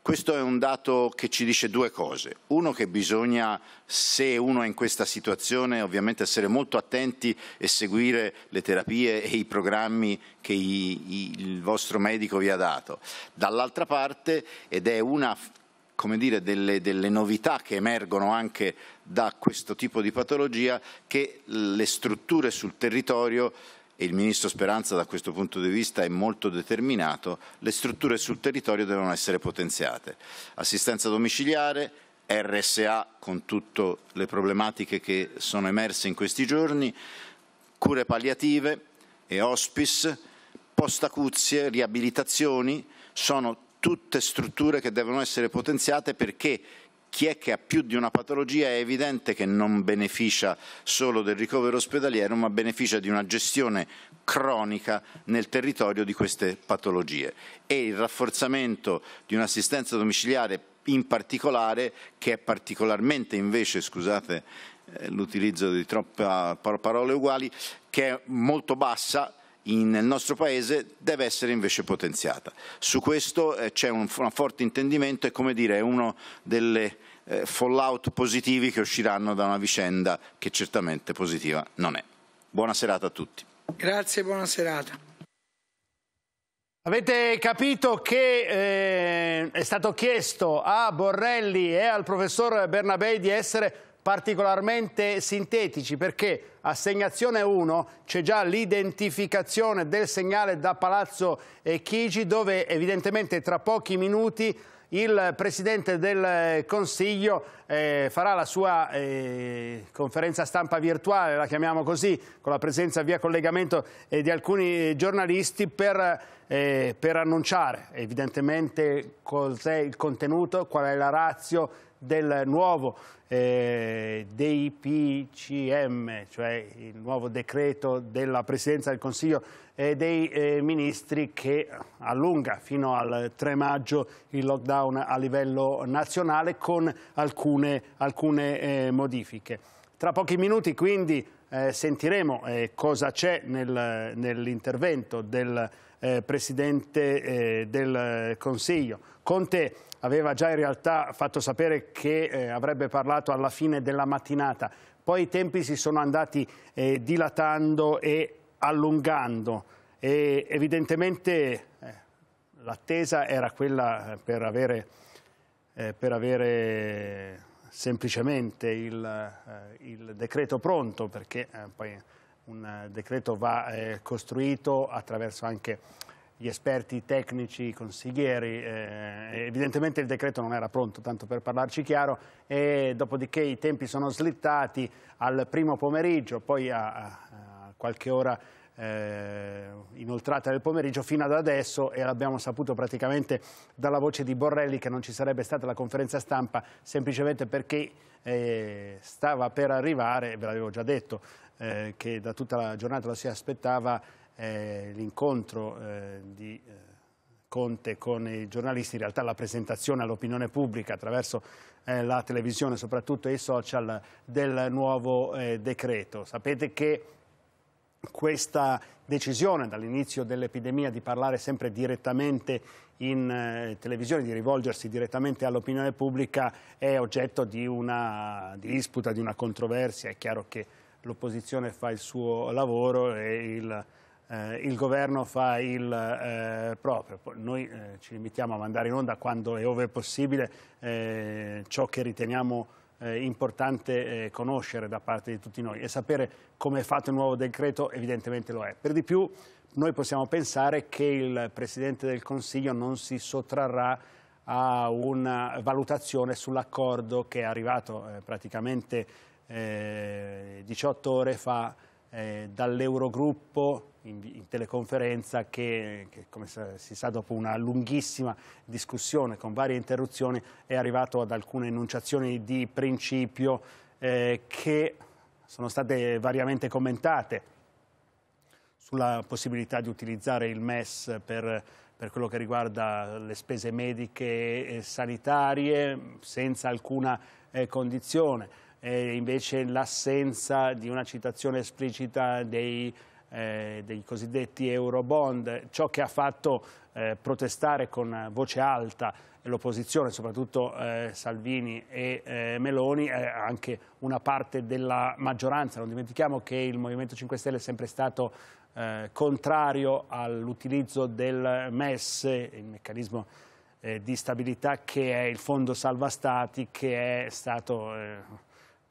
S6: Questo è un dato che ci dice due cose. Uno che bisogna, se uno è in questa situazione, ovviamente essere molto attenti e seguire le terapie e i programmi che i, i, il vostro medico vi ha dato. Dall'altra parte, ed è una come dire, delle, delle, novità che emergono anche da questo tipo di patologia che le strutture sul territorio e il Ministro Speranza da questo punto di vista è molto determinato, le strutture sul territorio devono essere potenziate. Assistenza domiciliare, RSA con tutte le problematiche che sono emerse in questi giorni, cure palliative e hospice, postacuzie, riabilitazioni, sono tutte strutture che devono essere potenziate perché chi è che ha più di una patologia è evidente che non beneficia solo del ricovero ospedaliero ma beneficia di una gestione cronica nel territorio di queste patologie e il rafforzamento di un'assistenza domiciliare in particolare che è particolarmente invece, scusate eh, l'utilizzo di troppe ah, parole uguali, che è molto bassa in, nel nostro Paese deve essere invece potenziata. Su questo eh, c'è un, un, forte intendimento e come dire è uno delle eh, fallout positivi che usciranno da una vicenda che certamente positiva non è. Buona
S5: serata a tutti. Grazie, buona serata.
S1: Avete capito che eh, è stato chiesto a Borrelli e al professor Bernabei di essere particolarmente sintetici perché a segnazione 1 c'è già l'identificazione del segnale da Palazzo Chigi dove evidentemente tra pochi minuti il Presidente del eh, Consiglio eh, farà la sua eh, conferenza stampa virtuale, la chiamiamo così, con la presenza via collegamento eh, di alcuni giornalisti per, eh, per annunciare evidentemente cos'è il contenuto, qual è la razio del nuovo eh, DIPCM, cioè il nuovo decreto della Presidenza del Consiglio e dei eh, Ministri che allunga fino al 3 maggio il lockdown a livello nazionale con alcune, alcune eh, modifiche. Tra pochi minuti quindi eh, sentiremo eh, cosa c'è nel, nell'intervento del Presidente del Consiglio. Conte aveva già in realtà fatto sapere che eh, avrebbe parlato alla fine della mattinata. Poi i tempi si sono andati eh, dilatando e allungando e evidentemente eh, l'attesa era quella eh, per avere, eh, per avere semplicemente il, il, decreto pronto perché poi un decreto va costruito attraverso anche gli esperti tecnici, i consiglieri, eh, evidentemente il decreto non era pronto, tanto per parlarci chiaro, e dopodiché i tempi sono slittati al primo pomeriggio, poi a, a qualche ora eh, inoltrata del pomeriggio fino ad adesso e l'abbiamo saputo praticamente dalla voce di Borrelli che non ci sarebbe stata la conferenza stampa semplicemente perché eh, stava per arrivare, ve l'avevo già detto, eh, che da tutta la giornata lo si aspettava eh, l'incontro eh, di eh, Conte con i giornalisti, in realtà la presentazione all'opinione pubblica attraverso eh, la televisione, soprattutto i social, del nuovo eh, decreto. Sapete che questa decisione dall'inizio dell'epidemia di parlare sempre direttamente in eh, televisione, di rivolgersi direttamente all'opinione pubblica è oggetto di una di disputa, di una controversia. È chiaro che l'opposizione fa il suo lavoro e il eh, il governo fa il eh, proprio. Noi eh, ci limitiamo a mandare in onda quando e ove possibile eh, ciò che riteniamo eh, importante eh, conoscere da parte di tutti noi e sapere come è fatto il nuovo decreto evidentemente lo è. Per di più noi possiamo pensare che il Presidente del Consiglio non si sottrarrà a una valutazione sull'accordo che è arrivato praticamente 18 ore fa eh, dall'Eurogruppo in, in teleconferenza che, che, come si sa dopo una lunghissima discussione con varie interruzioni è arrivato ad alcune enunciazioni di principio eh, che sono state variamente commentate sulla possibilità di utilizzare il MES per, per quello che riguarda le spese mediche e sanitarie senza alcuna eh, condizione eh, invece l'assenza di una citazione esplicita dei, eh, dei cosiddetti Eurobond, ciò che ha fatto eh, protestare con voce alta l'opposizione, soprattutto eh, Salvini e eh, Meloni, eh, anche una parte della maggioranza. Non dimentichiamo che il Movimento 5 Stelle è sempre stato contrario all'utilizzo del MES, il meccanismo di stabilità che è il fondo salva stati che è stato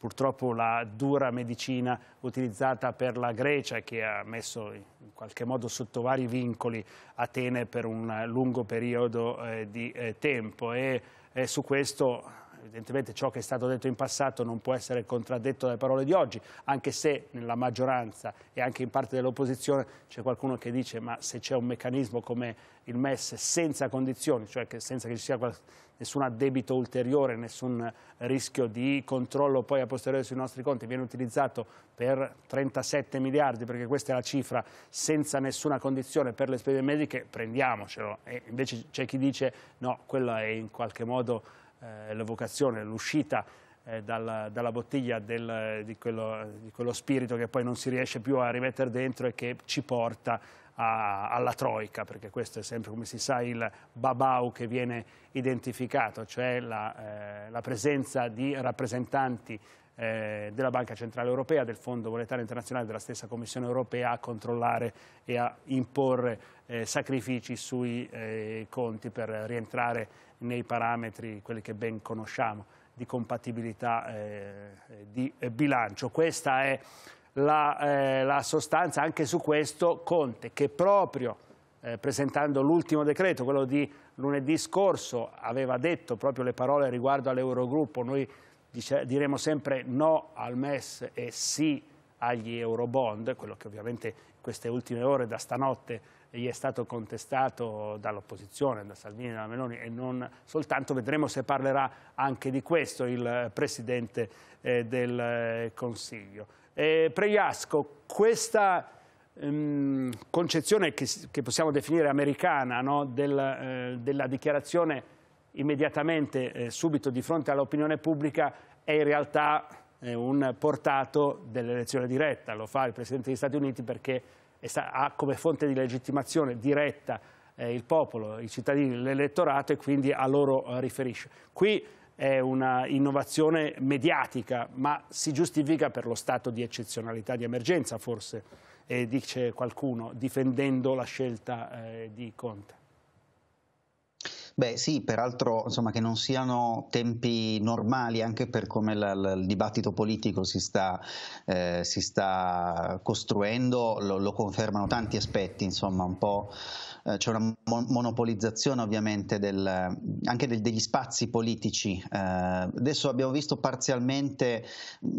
S1: purtroppo la dura medicina utilizzata per la Grecia che ha messo in qualche modo sotto vari vincoli Atene per un lungo periodo eh, di eh, tempo e eh, su questo evidentemente ciò che è stato detto in passato non può essere contraddetto dalle parole di oggi, anche se nella maggioranza e anche in parte dell'opposizione c'è qualcuno che dice ma se c'è un meccanismo come il MES senza condizioni, cioè che senza che ci sia nessun addebito ulteriore, nessun rischio di controllo poi a posteriori sui nostri conti, viene utilizzato per 37 miliardi, perché questa è la cifra, senza nessuna condizione per le spese mediche, prendiamocelo. E invece c'è chi dice no, quella è in qualche modo eh, l'evocazione, l'uscita eh, dalla, dalla, bottiglia del, di, quello, di, quello, spirito che poi non si riesce più a rimettere dentro e che ci porta a, alla troica, perché questo è sempre, come si sa, il babau che viene identificato, cioè la, eh, la presenza di rappresentanti eh, della Banca Centrale Europea, del Fondo Monetario Internazionale, della stessa Commissione Europea a controllare e a imporre eh, sacrifici sui conti per rientrare nei parametri, quelli che ben conosciamo, di compatibilità eh, di bilancio. Questa è la, eh, la, sostanza, anche su questo Conte che proprio eh, presentando l'ultimo decreto, quello di lunedì scorso, aveva detto proprio le parole riguardo all'Eurogruppo, noi dice, diremo sempre no al MES e sì agli Eurobond, quello che ovviamente in queste ultime ore da stanotte gli è stato contestato dall'opposizione, da Salvini e dalla Meloni e non soltanto, vedremo se parlerà anche di questo il Presidente eh, del eh, Consiglio. Eh, Pregliasco, questa ehm, concezione che, che, possiamo definire americana no, del, eh, della dichiarazione immediatamente, eh, subito di fronte all'opinione pubblica, è in realtà eh, un portato dell'elezione diretta, lo fa il Presidente degli Stati Uniti perché ha come fonte di legittimazione diretta eh, il popolo, i cittadini, l'elettorato e quindi a loro eh, riferisce. Qui è un'innovazione mediatica, ma si giustifica per lo stato di eccezionalità, di emergenza forse, eh, dice qualcuno, difendendo la scelta eh, di Conte.
S2: Beh sì, peraltro insomma, che non siano tempi normali anche per come la, la, il dibattito politico si sta, eh, si sta costruendo, lo, lo, confermano tanti aspetti, insomma un po' eh, c'è una mon- monopolizzazione ovviamente del, anche del, degli spazi politici. Eh, adesso abbiamo visto parzialmente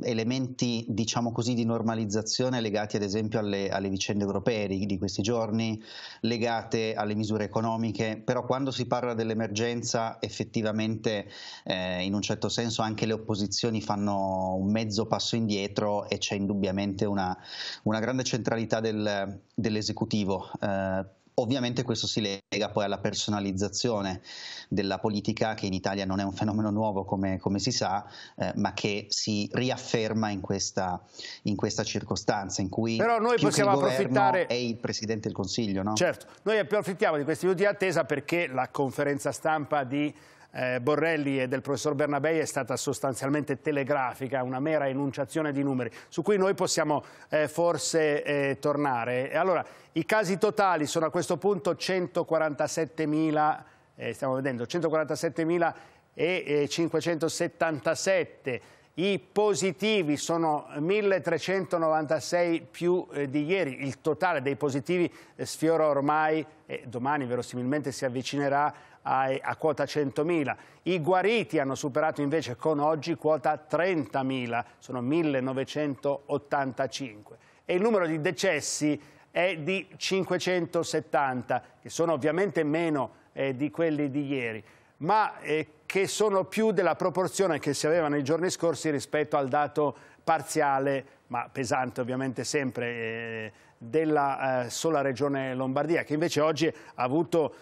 S2: elementi diciamo così di normalizzazione legati ad esempio alle, alle vicende europee di, di questi giorni, legate alle misure economiche, però quando si parla del dell'emergenza effettivamente eh, in un certo senso anche le opposizioni fanno un mezzo passo indietro e c'è indubbiamente una, una grande centralità del, dell'esecutivo. Eh, Ovviamente questo si lega poi alla personalizzazione della politica che in Italia non è un fenomeno nuovo come, come si sa, eh, ma che si riafferma in questa, in questa, circostanza in cui Però noi possiamo approfittare... è il Presidente del Consiglio. No? Certo,
S1: noi approfittiamo di questi minuti di attesa perché la conferenza stampa di eh, Borrelli e del professor Bernabei è stata sostanzialmente telegrafica, una mera enunciazione di numeri, su cui noi possiamo eh, forse eh, tornare. E allora, I casi totali sono a questo punto 147.000, eh, stiamo vedendo, 147.000 e 577, eh, i positivi sono 1396 più eh, di ieri, il totale dei positivi sfiora ormai, e domani verosimilmente si avvicinerà a, a quota 100.000. I guariti hanno superato invece con oggi quota 30.000, sono 1.985. E il numero di decessi è di 570, che sono ovviamente meno eh, di quelli di ieri, ma eh, che sono più della proporzione che si aveva nei giorni scorsi rispetto al dato parziale, ma pesante ovviamente sempre, eh, della eh, sola regione Lombardia, che invece oggi ha avuto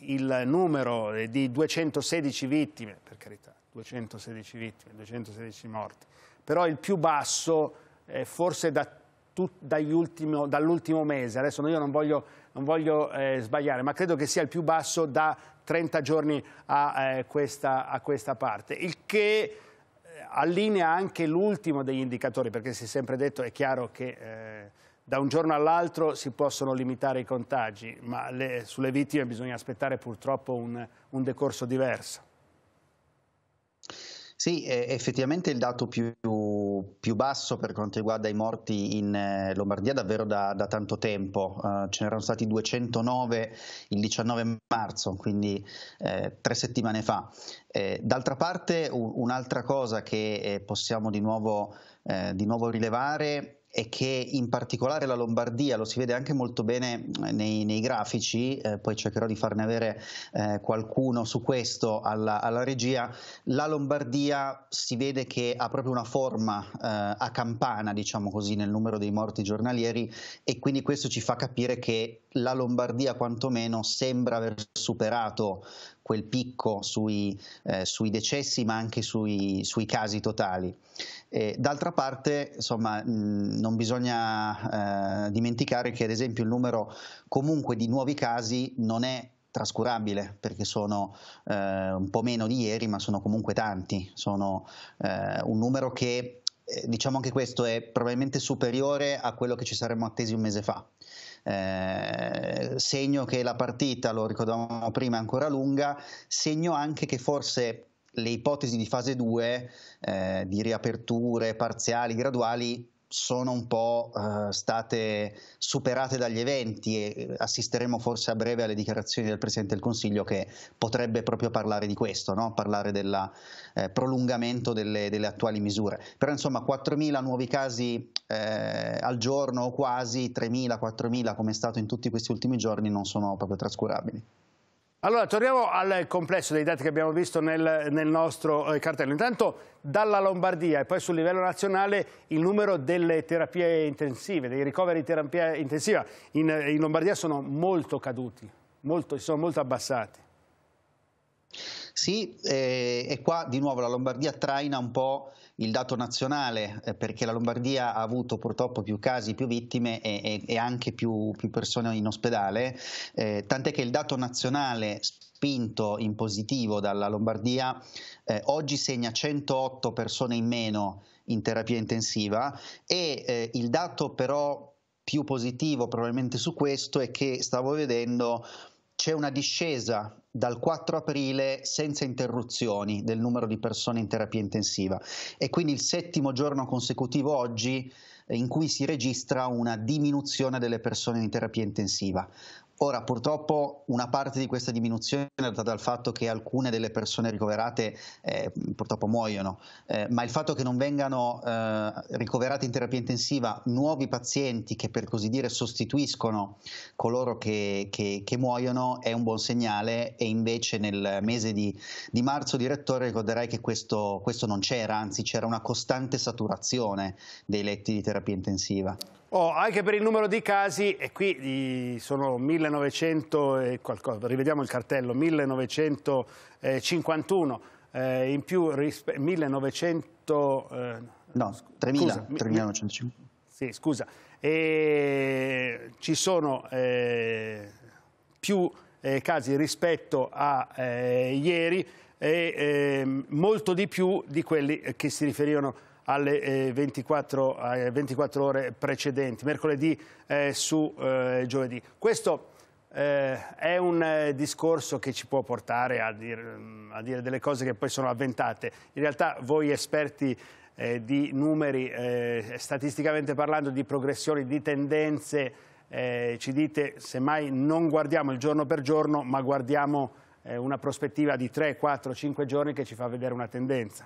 S1: il numero di 216 vittime, per carità, 216 vittime, 216 morti, però il più basso eh, forse da dall'ultimo mese, adesso io non voglio, non voglio eh, sbagliare, ma credo che sia il più basso da 30 giorni a, eh, questa, a questa, parte, il che eh, allinea anche l'ultimo degli indicatori, perché si è sempre detto, è chiaro che... Eh, da un giorno all'altro si possono limitare i contagi, ma le, sulle vittime bisogna aspettare purtroppo un, un decorso diverso.
S2: Sì, effettivamente il dato più, più, basso per quanto riguarda i morti in eh, Lombardia davvero da, da tanto tempo, uh, ce n'erano stati 209 il 19 marzo, quindi eh, tre settimane fa. Eh, d'altra parte un'altra cosa che eh, possiamo di nuovo, di nuovo rilevare è che in particolare la Lombardia, lo si vede anche molto bene eh, nei, nei grafici, eh, poi cercherò di farne avere eh, qualcuno su questo alla, alla, regia, la Lombardia si vede che ha proprio una forma eh, a campana, diciamo così, nel numero dei morti giornalieri e quindi questo ci fa capire che la Lombardia quantomeno sembra aver superato quel picco sui, eh, sui decessi ma anche sui, sui casi totali. d'altra parte insomma, mh, non bisogna eh, dimenticare che ad esempio il numero comunque di nuovi casi non è trascurabile perché sono eh, un po' meno di ieri ma sono comunque tanti, sono eh, un numero che eh, diciamo anche questo è probabilmente superiore a quello che ci saremmo attesi un mese fa. Eh, segno che la partita, lo ricordavamo prima, è ancora lunga, segno anche che forse le ipotesi di fase 2 eh, di riaperture parziali, graduali sono un po' eh, state superate dagli eventi e eh, assisteremo forse a breve alle dichiarazioni del Presidente del Consiglio che potrebbe proprio parlare di questo, no? parlare del eh, prolungamento delle, delle, attuali misure. Però insomma 4.000 nuovi casi eh, al giorno o quasi, 3.000, 4.000 come è stato in tutti questi ultimi giorni non sono proprio trascurabili.
S1: Allora, torniamo al complesso dei dati che abbiamo visto nel, nel nostro eh, cartello. Intanto, dalla Lombardia e poi sul livello nazionale, il numero delle terapie intensive, dei ricoveri in terapia intensiva in, in Lombardia sono molto caduti, molto, sono molto abbassati.
S2: Sì, eh, e qua di nuovo la Lombardia traina un po' il dato nazionale eh, perché la Lombardia ha avuto purtroppo più casi, più vittime e, e, e anche più, più, persone in ospedale, eh, tant'è che il dato nazionale spinto in positivo dalla Lombardia eh, oggi segna 108 persone in meno in terapia intensiva e eh, il dato però più positivo probabilmente su questo è che stavo vedendo c'è una discesa dal 4 aprile senza interruzioni del numero di persone in terapia intensiva e quindi il settimo giorno consecutivo oggi eh, in cui si registra una diminuzione delle persone in terapia intensiva. Ora, purtroppo una parte di questa diminuzione è data dal fatto che alcune delle persone ricoverate eh, purtroppo muoiono, eh, ma il fatto che non vengano eh, ricoverati in terapia intensiva nuovi pazienti che per così dire sostituiscono coloro che, che, che muoiono è un buon segnale e invece nel mese di, di marzo direttore ricorderai che questo, questo non c'era, anzi c'era una costante saturazione dei letti di terapia intensiva.
S1: Oh, anche per il numero di casi, e qui sono 1900 e qualcosa, rivediamo il cartello, 1951, eh, in più 1900... Eh,
S2: no, 3000,
S1: Sì, scusa. E ci sono eh, più eh, casi rispetto a eh, ieri e ehm, molto di più di quelli che si riferivano a alle 24, eh, 24 eh, ore precedenti, mercoledì eh, su giovedì. Questo eh, è un discorso che ci può portare a, dir, mm, a, dire delle cose che poi sono avventate. In realtà voi esperti eh, di numeri, statisticamente parlando di progressioni, di tendenze, ci dite semmai non guardiamo il giorno per giorno, ma guardiamo una prospettiva di 3, 4, 5 giorni che ci fa vedere una tendenza.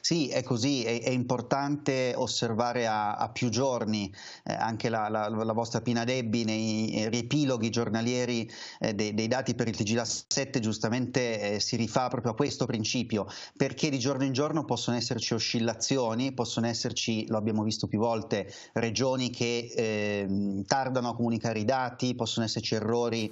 S2: Sì, è così, è, è importante osservare a, a più giorni eh, anche la, la, la, vostra Pina Debbi nei eh, riepiloghi giornalieri eh, dei, dei, dati per il TG7 giustamente eh, si rifà proprio a questo principio, perché di giorno in giorno possono esserci oscillazioni, possono esserci, lo abbiamo visto più volte, regioni che ehm, tardano a comunicare i dati, possono esserci errori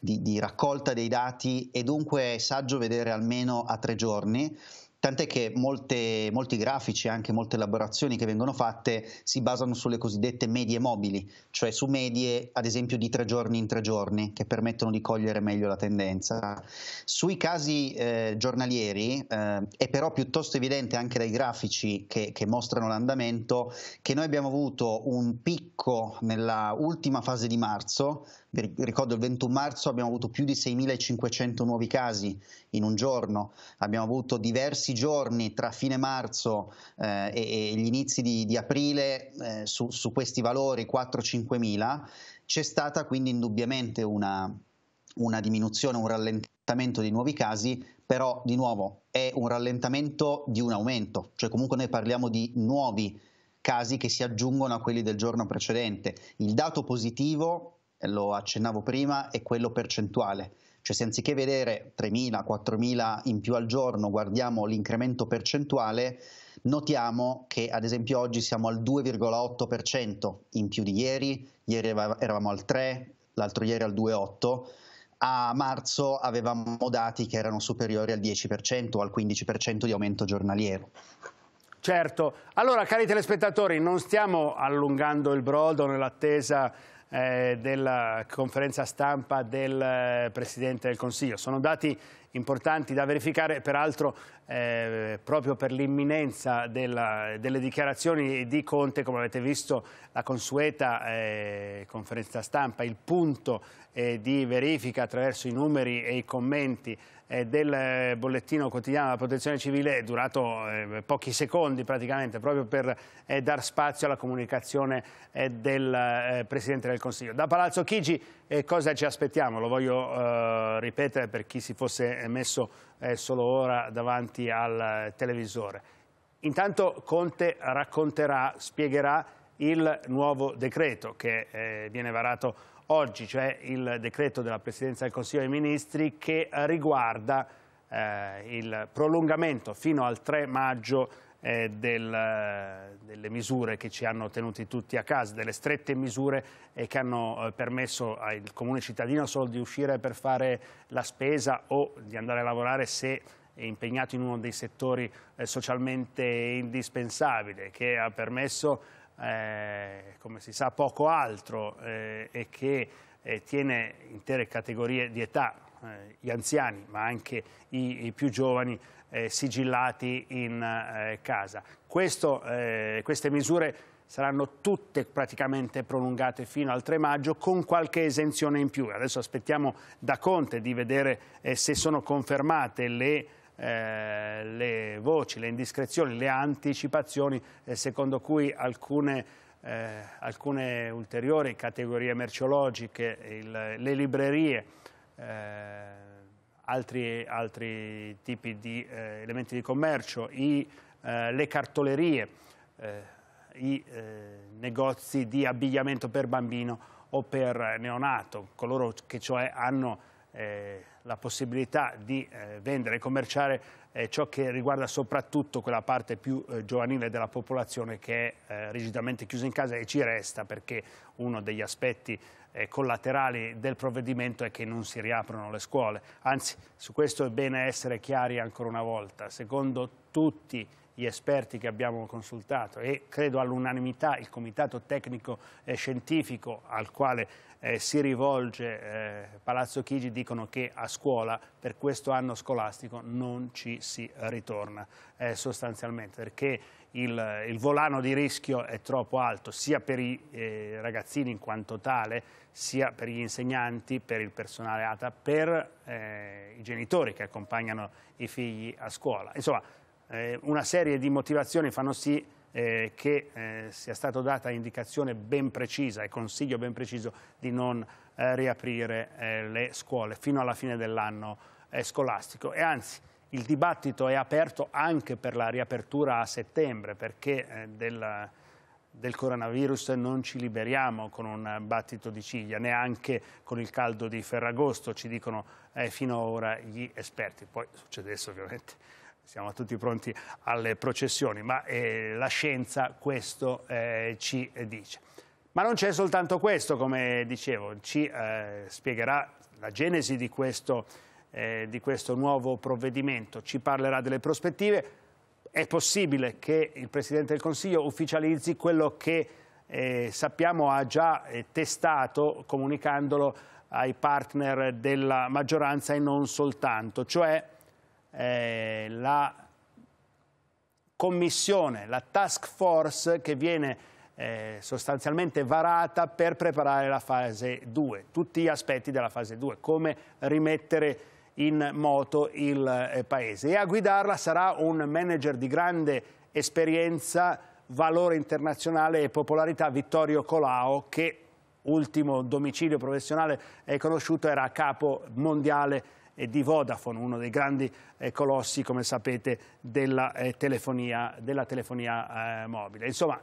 S2: di, di raccolta dei dati e dunque è saggio vedere almeno a tre giorni tant'è che molte, molti grafici, anche molte elaborazioni che vengono fatte si basano sulle cosiddette medie mobili, cioè su medie ad esempio di tre giorni in tre giorni che permettono di cogliere meglio la tendenza. Sui casi eh, giornalieri eh, è però piuttosto evidente anche dai grafici che, che mostrano l'andamento che noi abbiamo avuto un picco nella ultima fase di marzo, vi ricordo il 21 marzo abbiamo avuto più di 6.500 nuovi casi in un giorno. Abbiamo avuto diversi giorni tra fine marzo eh, e, e, gli inizi di, di aprile eh, su, su questi valori 4-5 mila. C'è stata quindi indubbiamente una, una diminuzione, un rallentamento di nuovi casi, però di nuovo è un rallentamento di un aumento, cioè comunque noi parliamo di nuovi casi che si aggiungono a quelli del giorno precedente. Il dato positivo, lo accennavo prima, è quello percentuale. Cioè se anziché vedere 3.000-4.000 in più al giorno guardiamo l'incremento percentuale, notiamo che ad esempio oggi siamo al 2,8% in più di ieri, ieri eravamo al 3%, l'altro ieri al 2,8%, a marzo avevamo dati che erano superiori al 10% o al 15% di aumento giornaliero. Certo,
S1: allora cari telespettatori non stiamo allungando il brodo nell'attesa eh, della conferenza stampa del eh, Presidente del Consiglio. Sono dati importanti da verificare, peraltro eh, proprio per l'imminenza delle dichiarazioni di Conte, come avete visto la consueta eh, conferenza stampa, il punto eh, di verifica attraverso i numeri e i commenti del eh, bollettino quotidiano della protezione civile è durato eh, pochi secondi praticamente proprio per eh, dar spazio alla comunicazione del Presidente del Consiglio. Da Palazzo Chigi cosa ci aspettiamo? Lo voglio ripetere per chi si fosse messo solo ora davanti al televisore. Intanto Conte racconterà, spiegherà il nuovo decreto che viene varato Oggi cioè il decreto della Presidenza del Consiglio dei Ministri che riguarda eh, il prolungamento fino al 3 maggio eh, del, delle misure che ci hanno tenuti tutti a casa, delle strette misure eh, che hanno eh, permesso al comune cittadino solo di uscire per fare la spesa o di andare a lavorare se impegnato in uno dei settori eh, socialmente indispensabili, che ha permesso eh, come si sa poco altro eh, e che eh, tiene intere categorie di età, eh, gli anziani ma anche i, i più giovani, eh, sigillati in eh, casa. Questo, queste misure saranno tutte praticamente prolungate fino al 3 maggio con qualche esenzione in più. Adesso aspettiamo da Conte di vedere eh, se sono confermate le eh, le voci, le indiscrezioni, le anticipazioni eh, secondo cui alcune, eh, alcune, ulteriori categorie merceologiche, il, le librerie, eh, altri, altri, tipi di eh, elementi di commercio, i, le cartolerie, i negozi di abbigliamento per bambino o per neonato, coloro che cioè hanno eh, la possibilità di eh, vendere e commerciare eh, ciò che riguarda soprattutto quella parte più eh, giovanile della popolazione che è eh, rigidamente chiusa in casa e ci resta perché uno degli aspetti collaterali del provvedimento è che non si riaprono le scuole. Anzi, su questo è bene essere chiari ancora una volta. Secondo tutti gli esperti che abbiamo consultato e credo all'unanimità il comitato tecnico e eh, scientifico al quale eh, si rivolge eh, Palazzo Chigi dicono che a scuola per questo anno scolastico non ci si ritorna eh, sostanzialmente perché il, il, volano di rischio è troppo alto sia per i eh, ragazzini in quanto tale sia per gli insegnanti, per il personale ATA, per eh, i genitori che accompagnano i figli a scuola. Insomma, eh, una serie di motivazioni fanno sì eh, che eh, sia stata data indicazione ben precisa e consiglio ben preciso di non eh, riaprire eh, le scuole fino alla fine dell'anno eh, scolastico e anzi il dibattito è aperto anche per la riapertura a settembre perché del, del coronavirus non ci liberiamo con un battito di ciglia, neanche con il caldo di Ferragosto, ci dicono fino ad ora gli esperti. Poi succedesse ovviamente siamo tutti pronti alle processioni, ma eh, la scienza questo eh, ci dice. Ma non c'è soltanto questo, come dicevo, ci eh, spiegherà la genesi di questo, eh, di questo nuovo provvedimento, ci parlerà delle prospettive. È possibile che il Presidente del Consiglio ufficializzi quello che eh, sappiamo ha già eh, testato comunicandolo ai partner della maggioranza e non soltanto, cioè eh, la commissione, la task force che viene eh, sostanzialmente varata per preparare la fase 2, tutti gli aspetti della fase 2, come rimettere in moto il eh, paese. E a guidarla sarà un manager di grande esperienza, valore internazionale e popolarità, Vittorio Colao, che ultimo domicilio professionale è conosciuto era capo mondiale e di Vodafone, uno dei grandi eh, colossi, come sapete, della eh, telefonia, della telefonia eh, mobile. Insomma,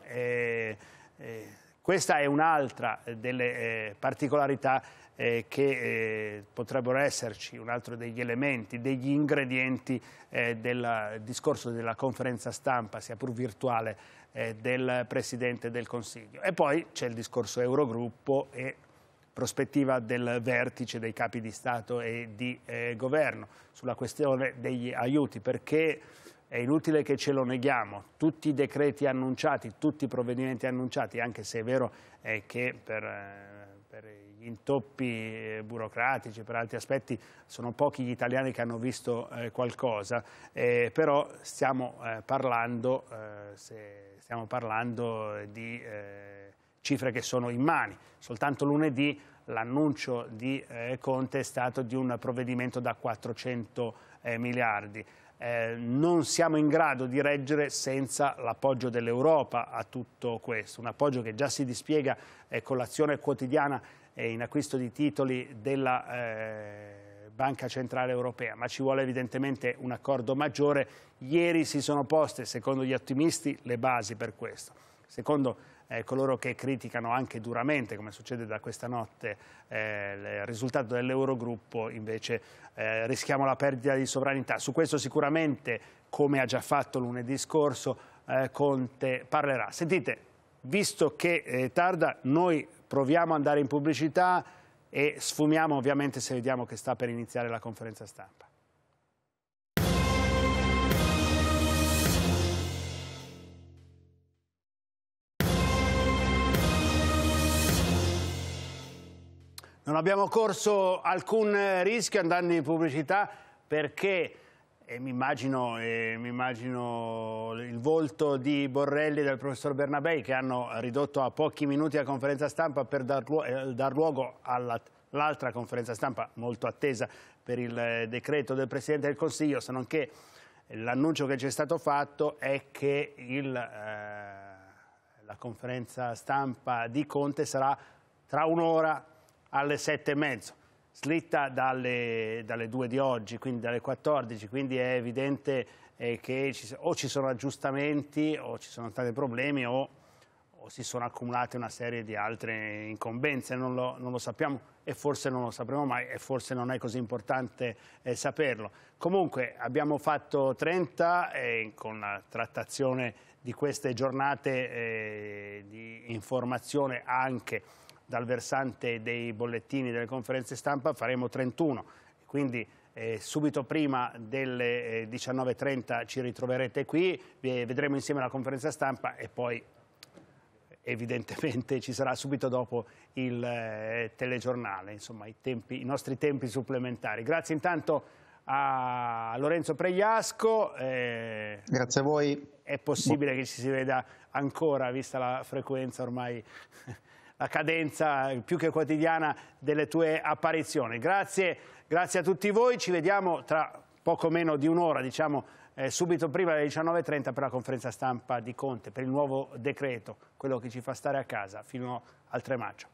S1: questa è un'altra delle particolarità eh, che eh, potrebbero esserci, un altro degli elementi, degli ingredienti eh, del discorso della conferenza stampa, sia pur virtuale, del Presidente del Consiglio. E poi c'è il discorso Eurogruppo e prospettiva del vertice dei capi di Stato e di eh, Governo, sulla questione degli aiuti, perché è inutile che ce lo neghiamo, tutti i decreti annunciati, tutti i provvedimenti annunciati, anche se è vero eh, che per, eh, per, gli intoppi eh, burocratici, per altri aspetti, sono pochi gli italiani che hanno visto eh, qualcosa, eh, però stiamo eh, parlando, se, stiamo parlando di cifre che sono in mani. Soltanto lunedì l'annuncio di eh, Conte è stato di un provvedimento da 400 eh, miliardi. Eh, non siamo in grado di reggere senza l'appoggio dell'Europa a tutto questo, un appoggio che già si dispiega eh, con l'azione quotidiana in acquisto di titoli della eh, Banca Centrale Europea, ma ci vuole evidentemente un accordo maggiore. Ieri si sono poste, secondo gli ottimisti, le basi per questo. Secondo eh, coloro che criticano anche duramente, come succede da questa notte, eh, il risultato dell'Eurogruppo, invece eh, rischiamo la perdita di sovranità. Su questo sicuramente, come ha già fatto lunedì scorso, eh, Conte parlerà. Sentite, visto che eh, tarda, noi proviamo ad andare in pubblicità e sfumiamo ovviamente se vediamo che sta per iniziare la conferenza stampa. Non abbiamo corso alcun eh, rischio andando in pubblicità perché, e mi immagino, e mi immagino il volto di Borrelli e del professor Bernabei che hanno ridotto a pochi minuti la conferenza stampa per dar, eh, dar luogo all'altra conferenza stampa molto attesa per il eh, decreto del Presidente del Consiglio, se non che l'annuncio che ci è stato fatto è che il, eh, la conferenza stampa di Conte sarà tra un'ora alle sette e mezzo slitta dalle, dalle, 2 di oggi, quindi dalle 14, quindi è evidente eh, che ci, o ci sono aggiustamenti o ci sono stati problemi o, o si sono accumulate una serie di altre incombenze, non lo, non lo, sappiamo e forse non lo sapremo mai e forse non è così importante eh, saperlo. Comunque abbiamo fatto 30 eh, con la trattazione di queste giornate eh, di informazione anche dal versante dei bollettini delle conferenze stampa faremo 31, quindi eh, subito prima delle eh, 19.30 ci ritroverete qui, vedremo insieme la conferenza stampa e poi evidentemente <laughs> ci sarà subito dopo il eh, telegiornale, insomma i, tempi, i, nostri tempi supplementari. Grazie intanto a Lorenzo Pregliasco. Eh, Grazie a voi. È possibile che ci si veda ancora, vista la frequenza ormai la cadenza più che quotidiana delle tue apparizioni. Grazie, grazie a tutti voi, ci vediamo tra poco meno di un'ora, diciamo eh, subito prima delle 19.30 per la conferenza stampa di Conte, per il nuovo decreto, quello che ci fa stare a casa fino al 3 maggio.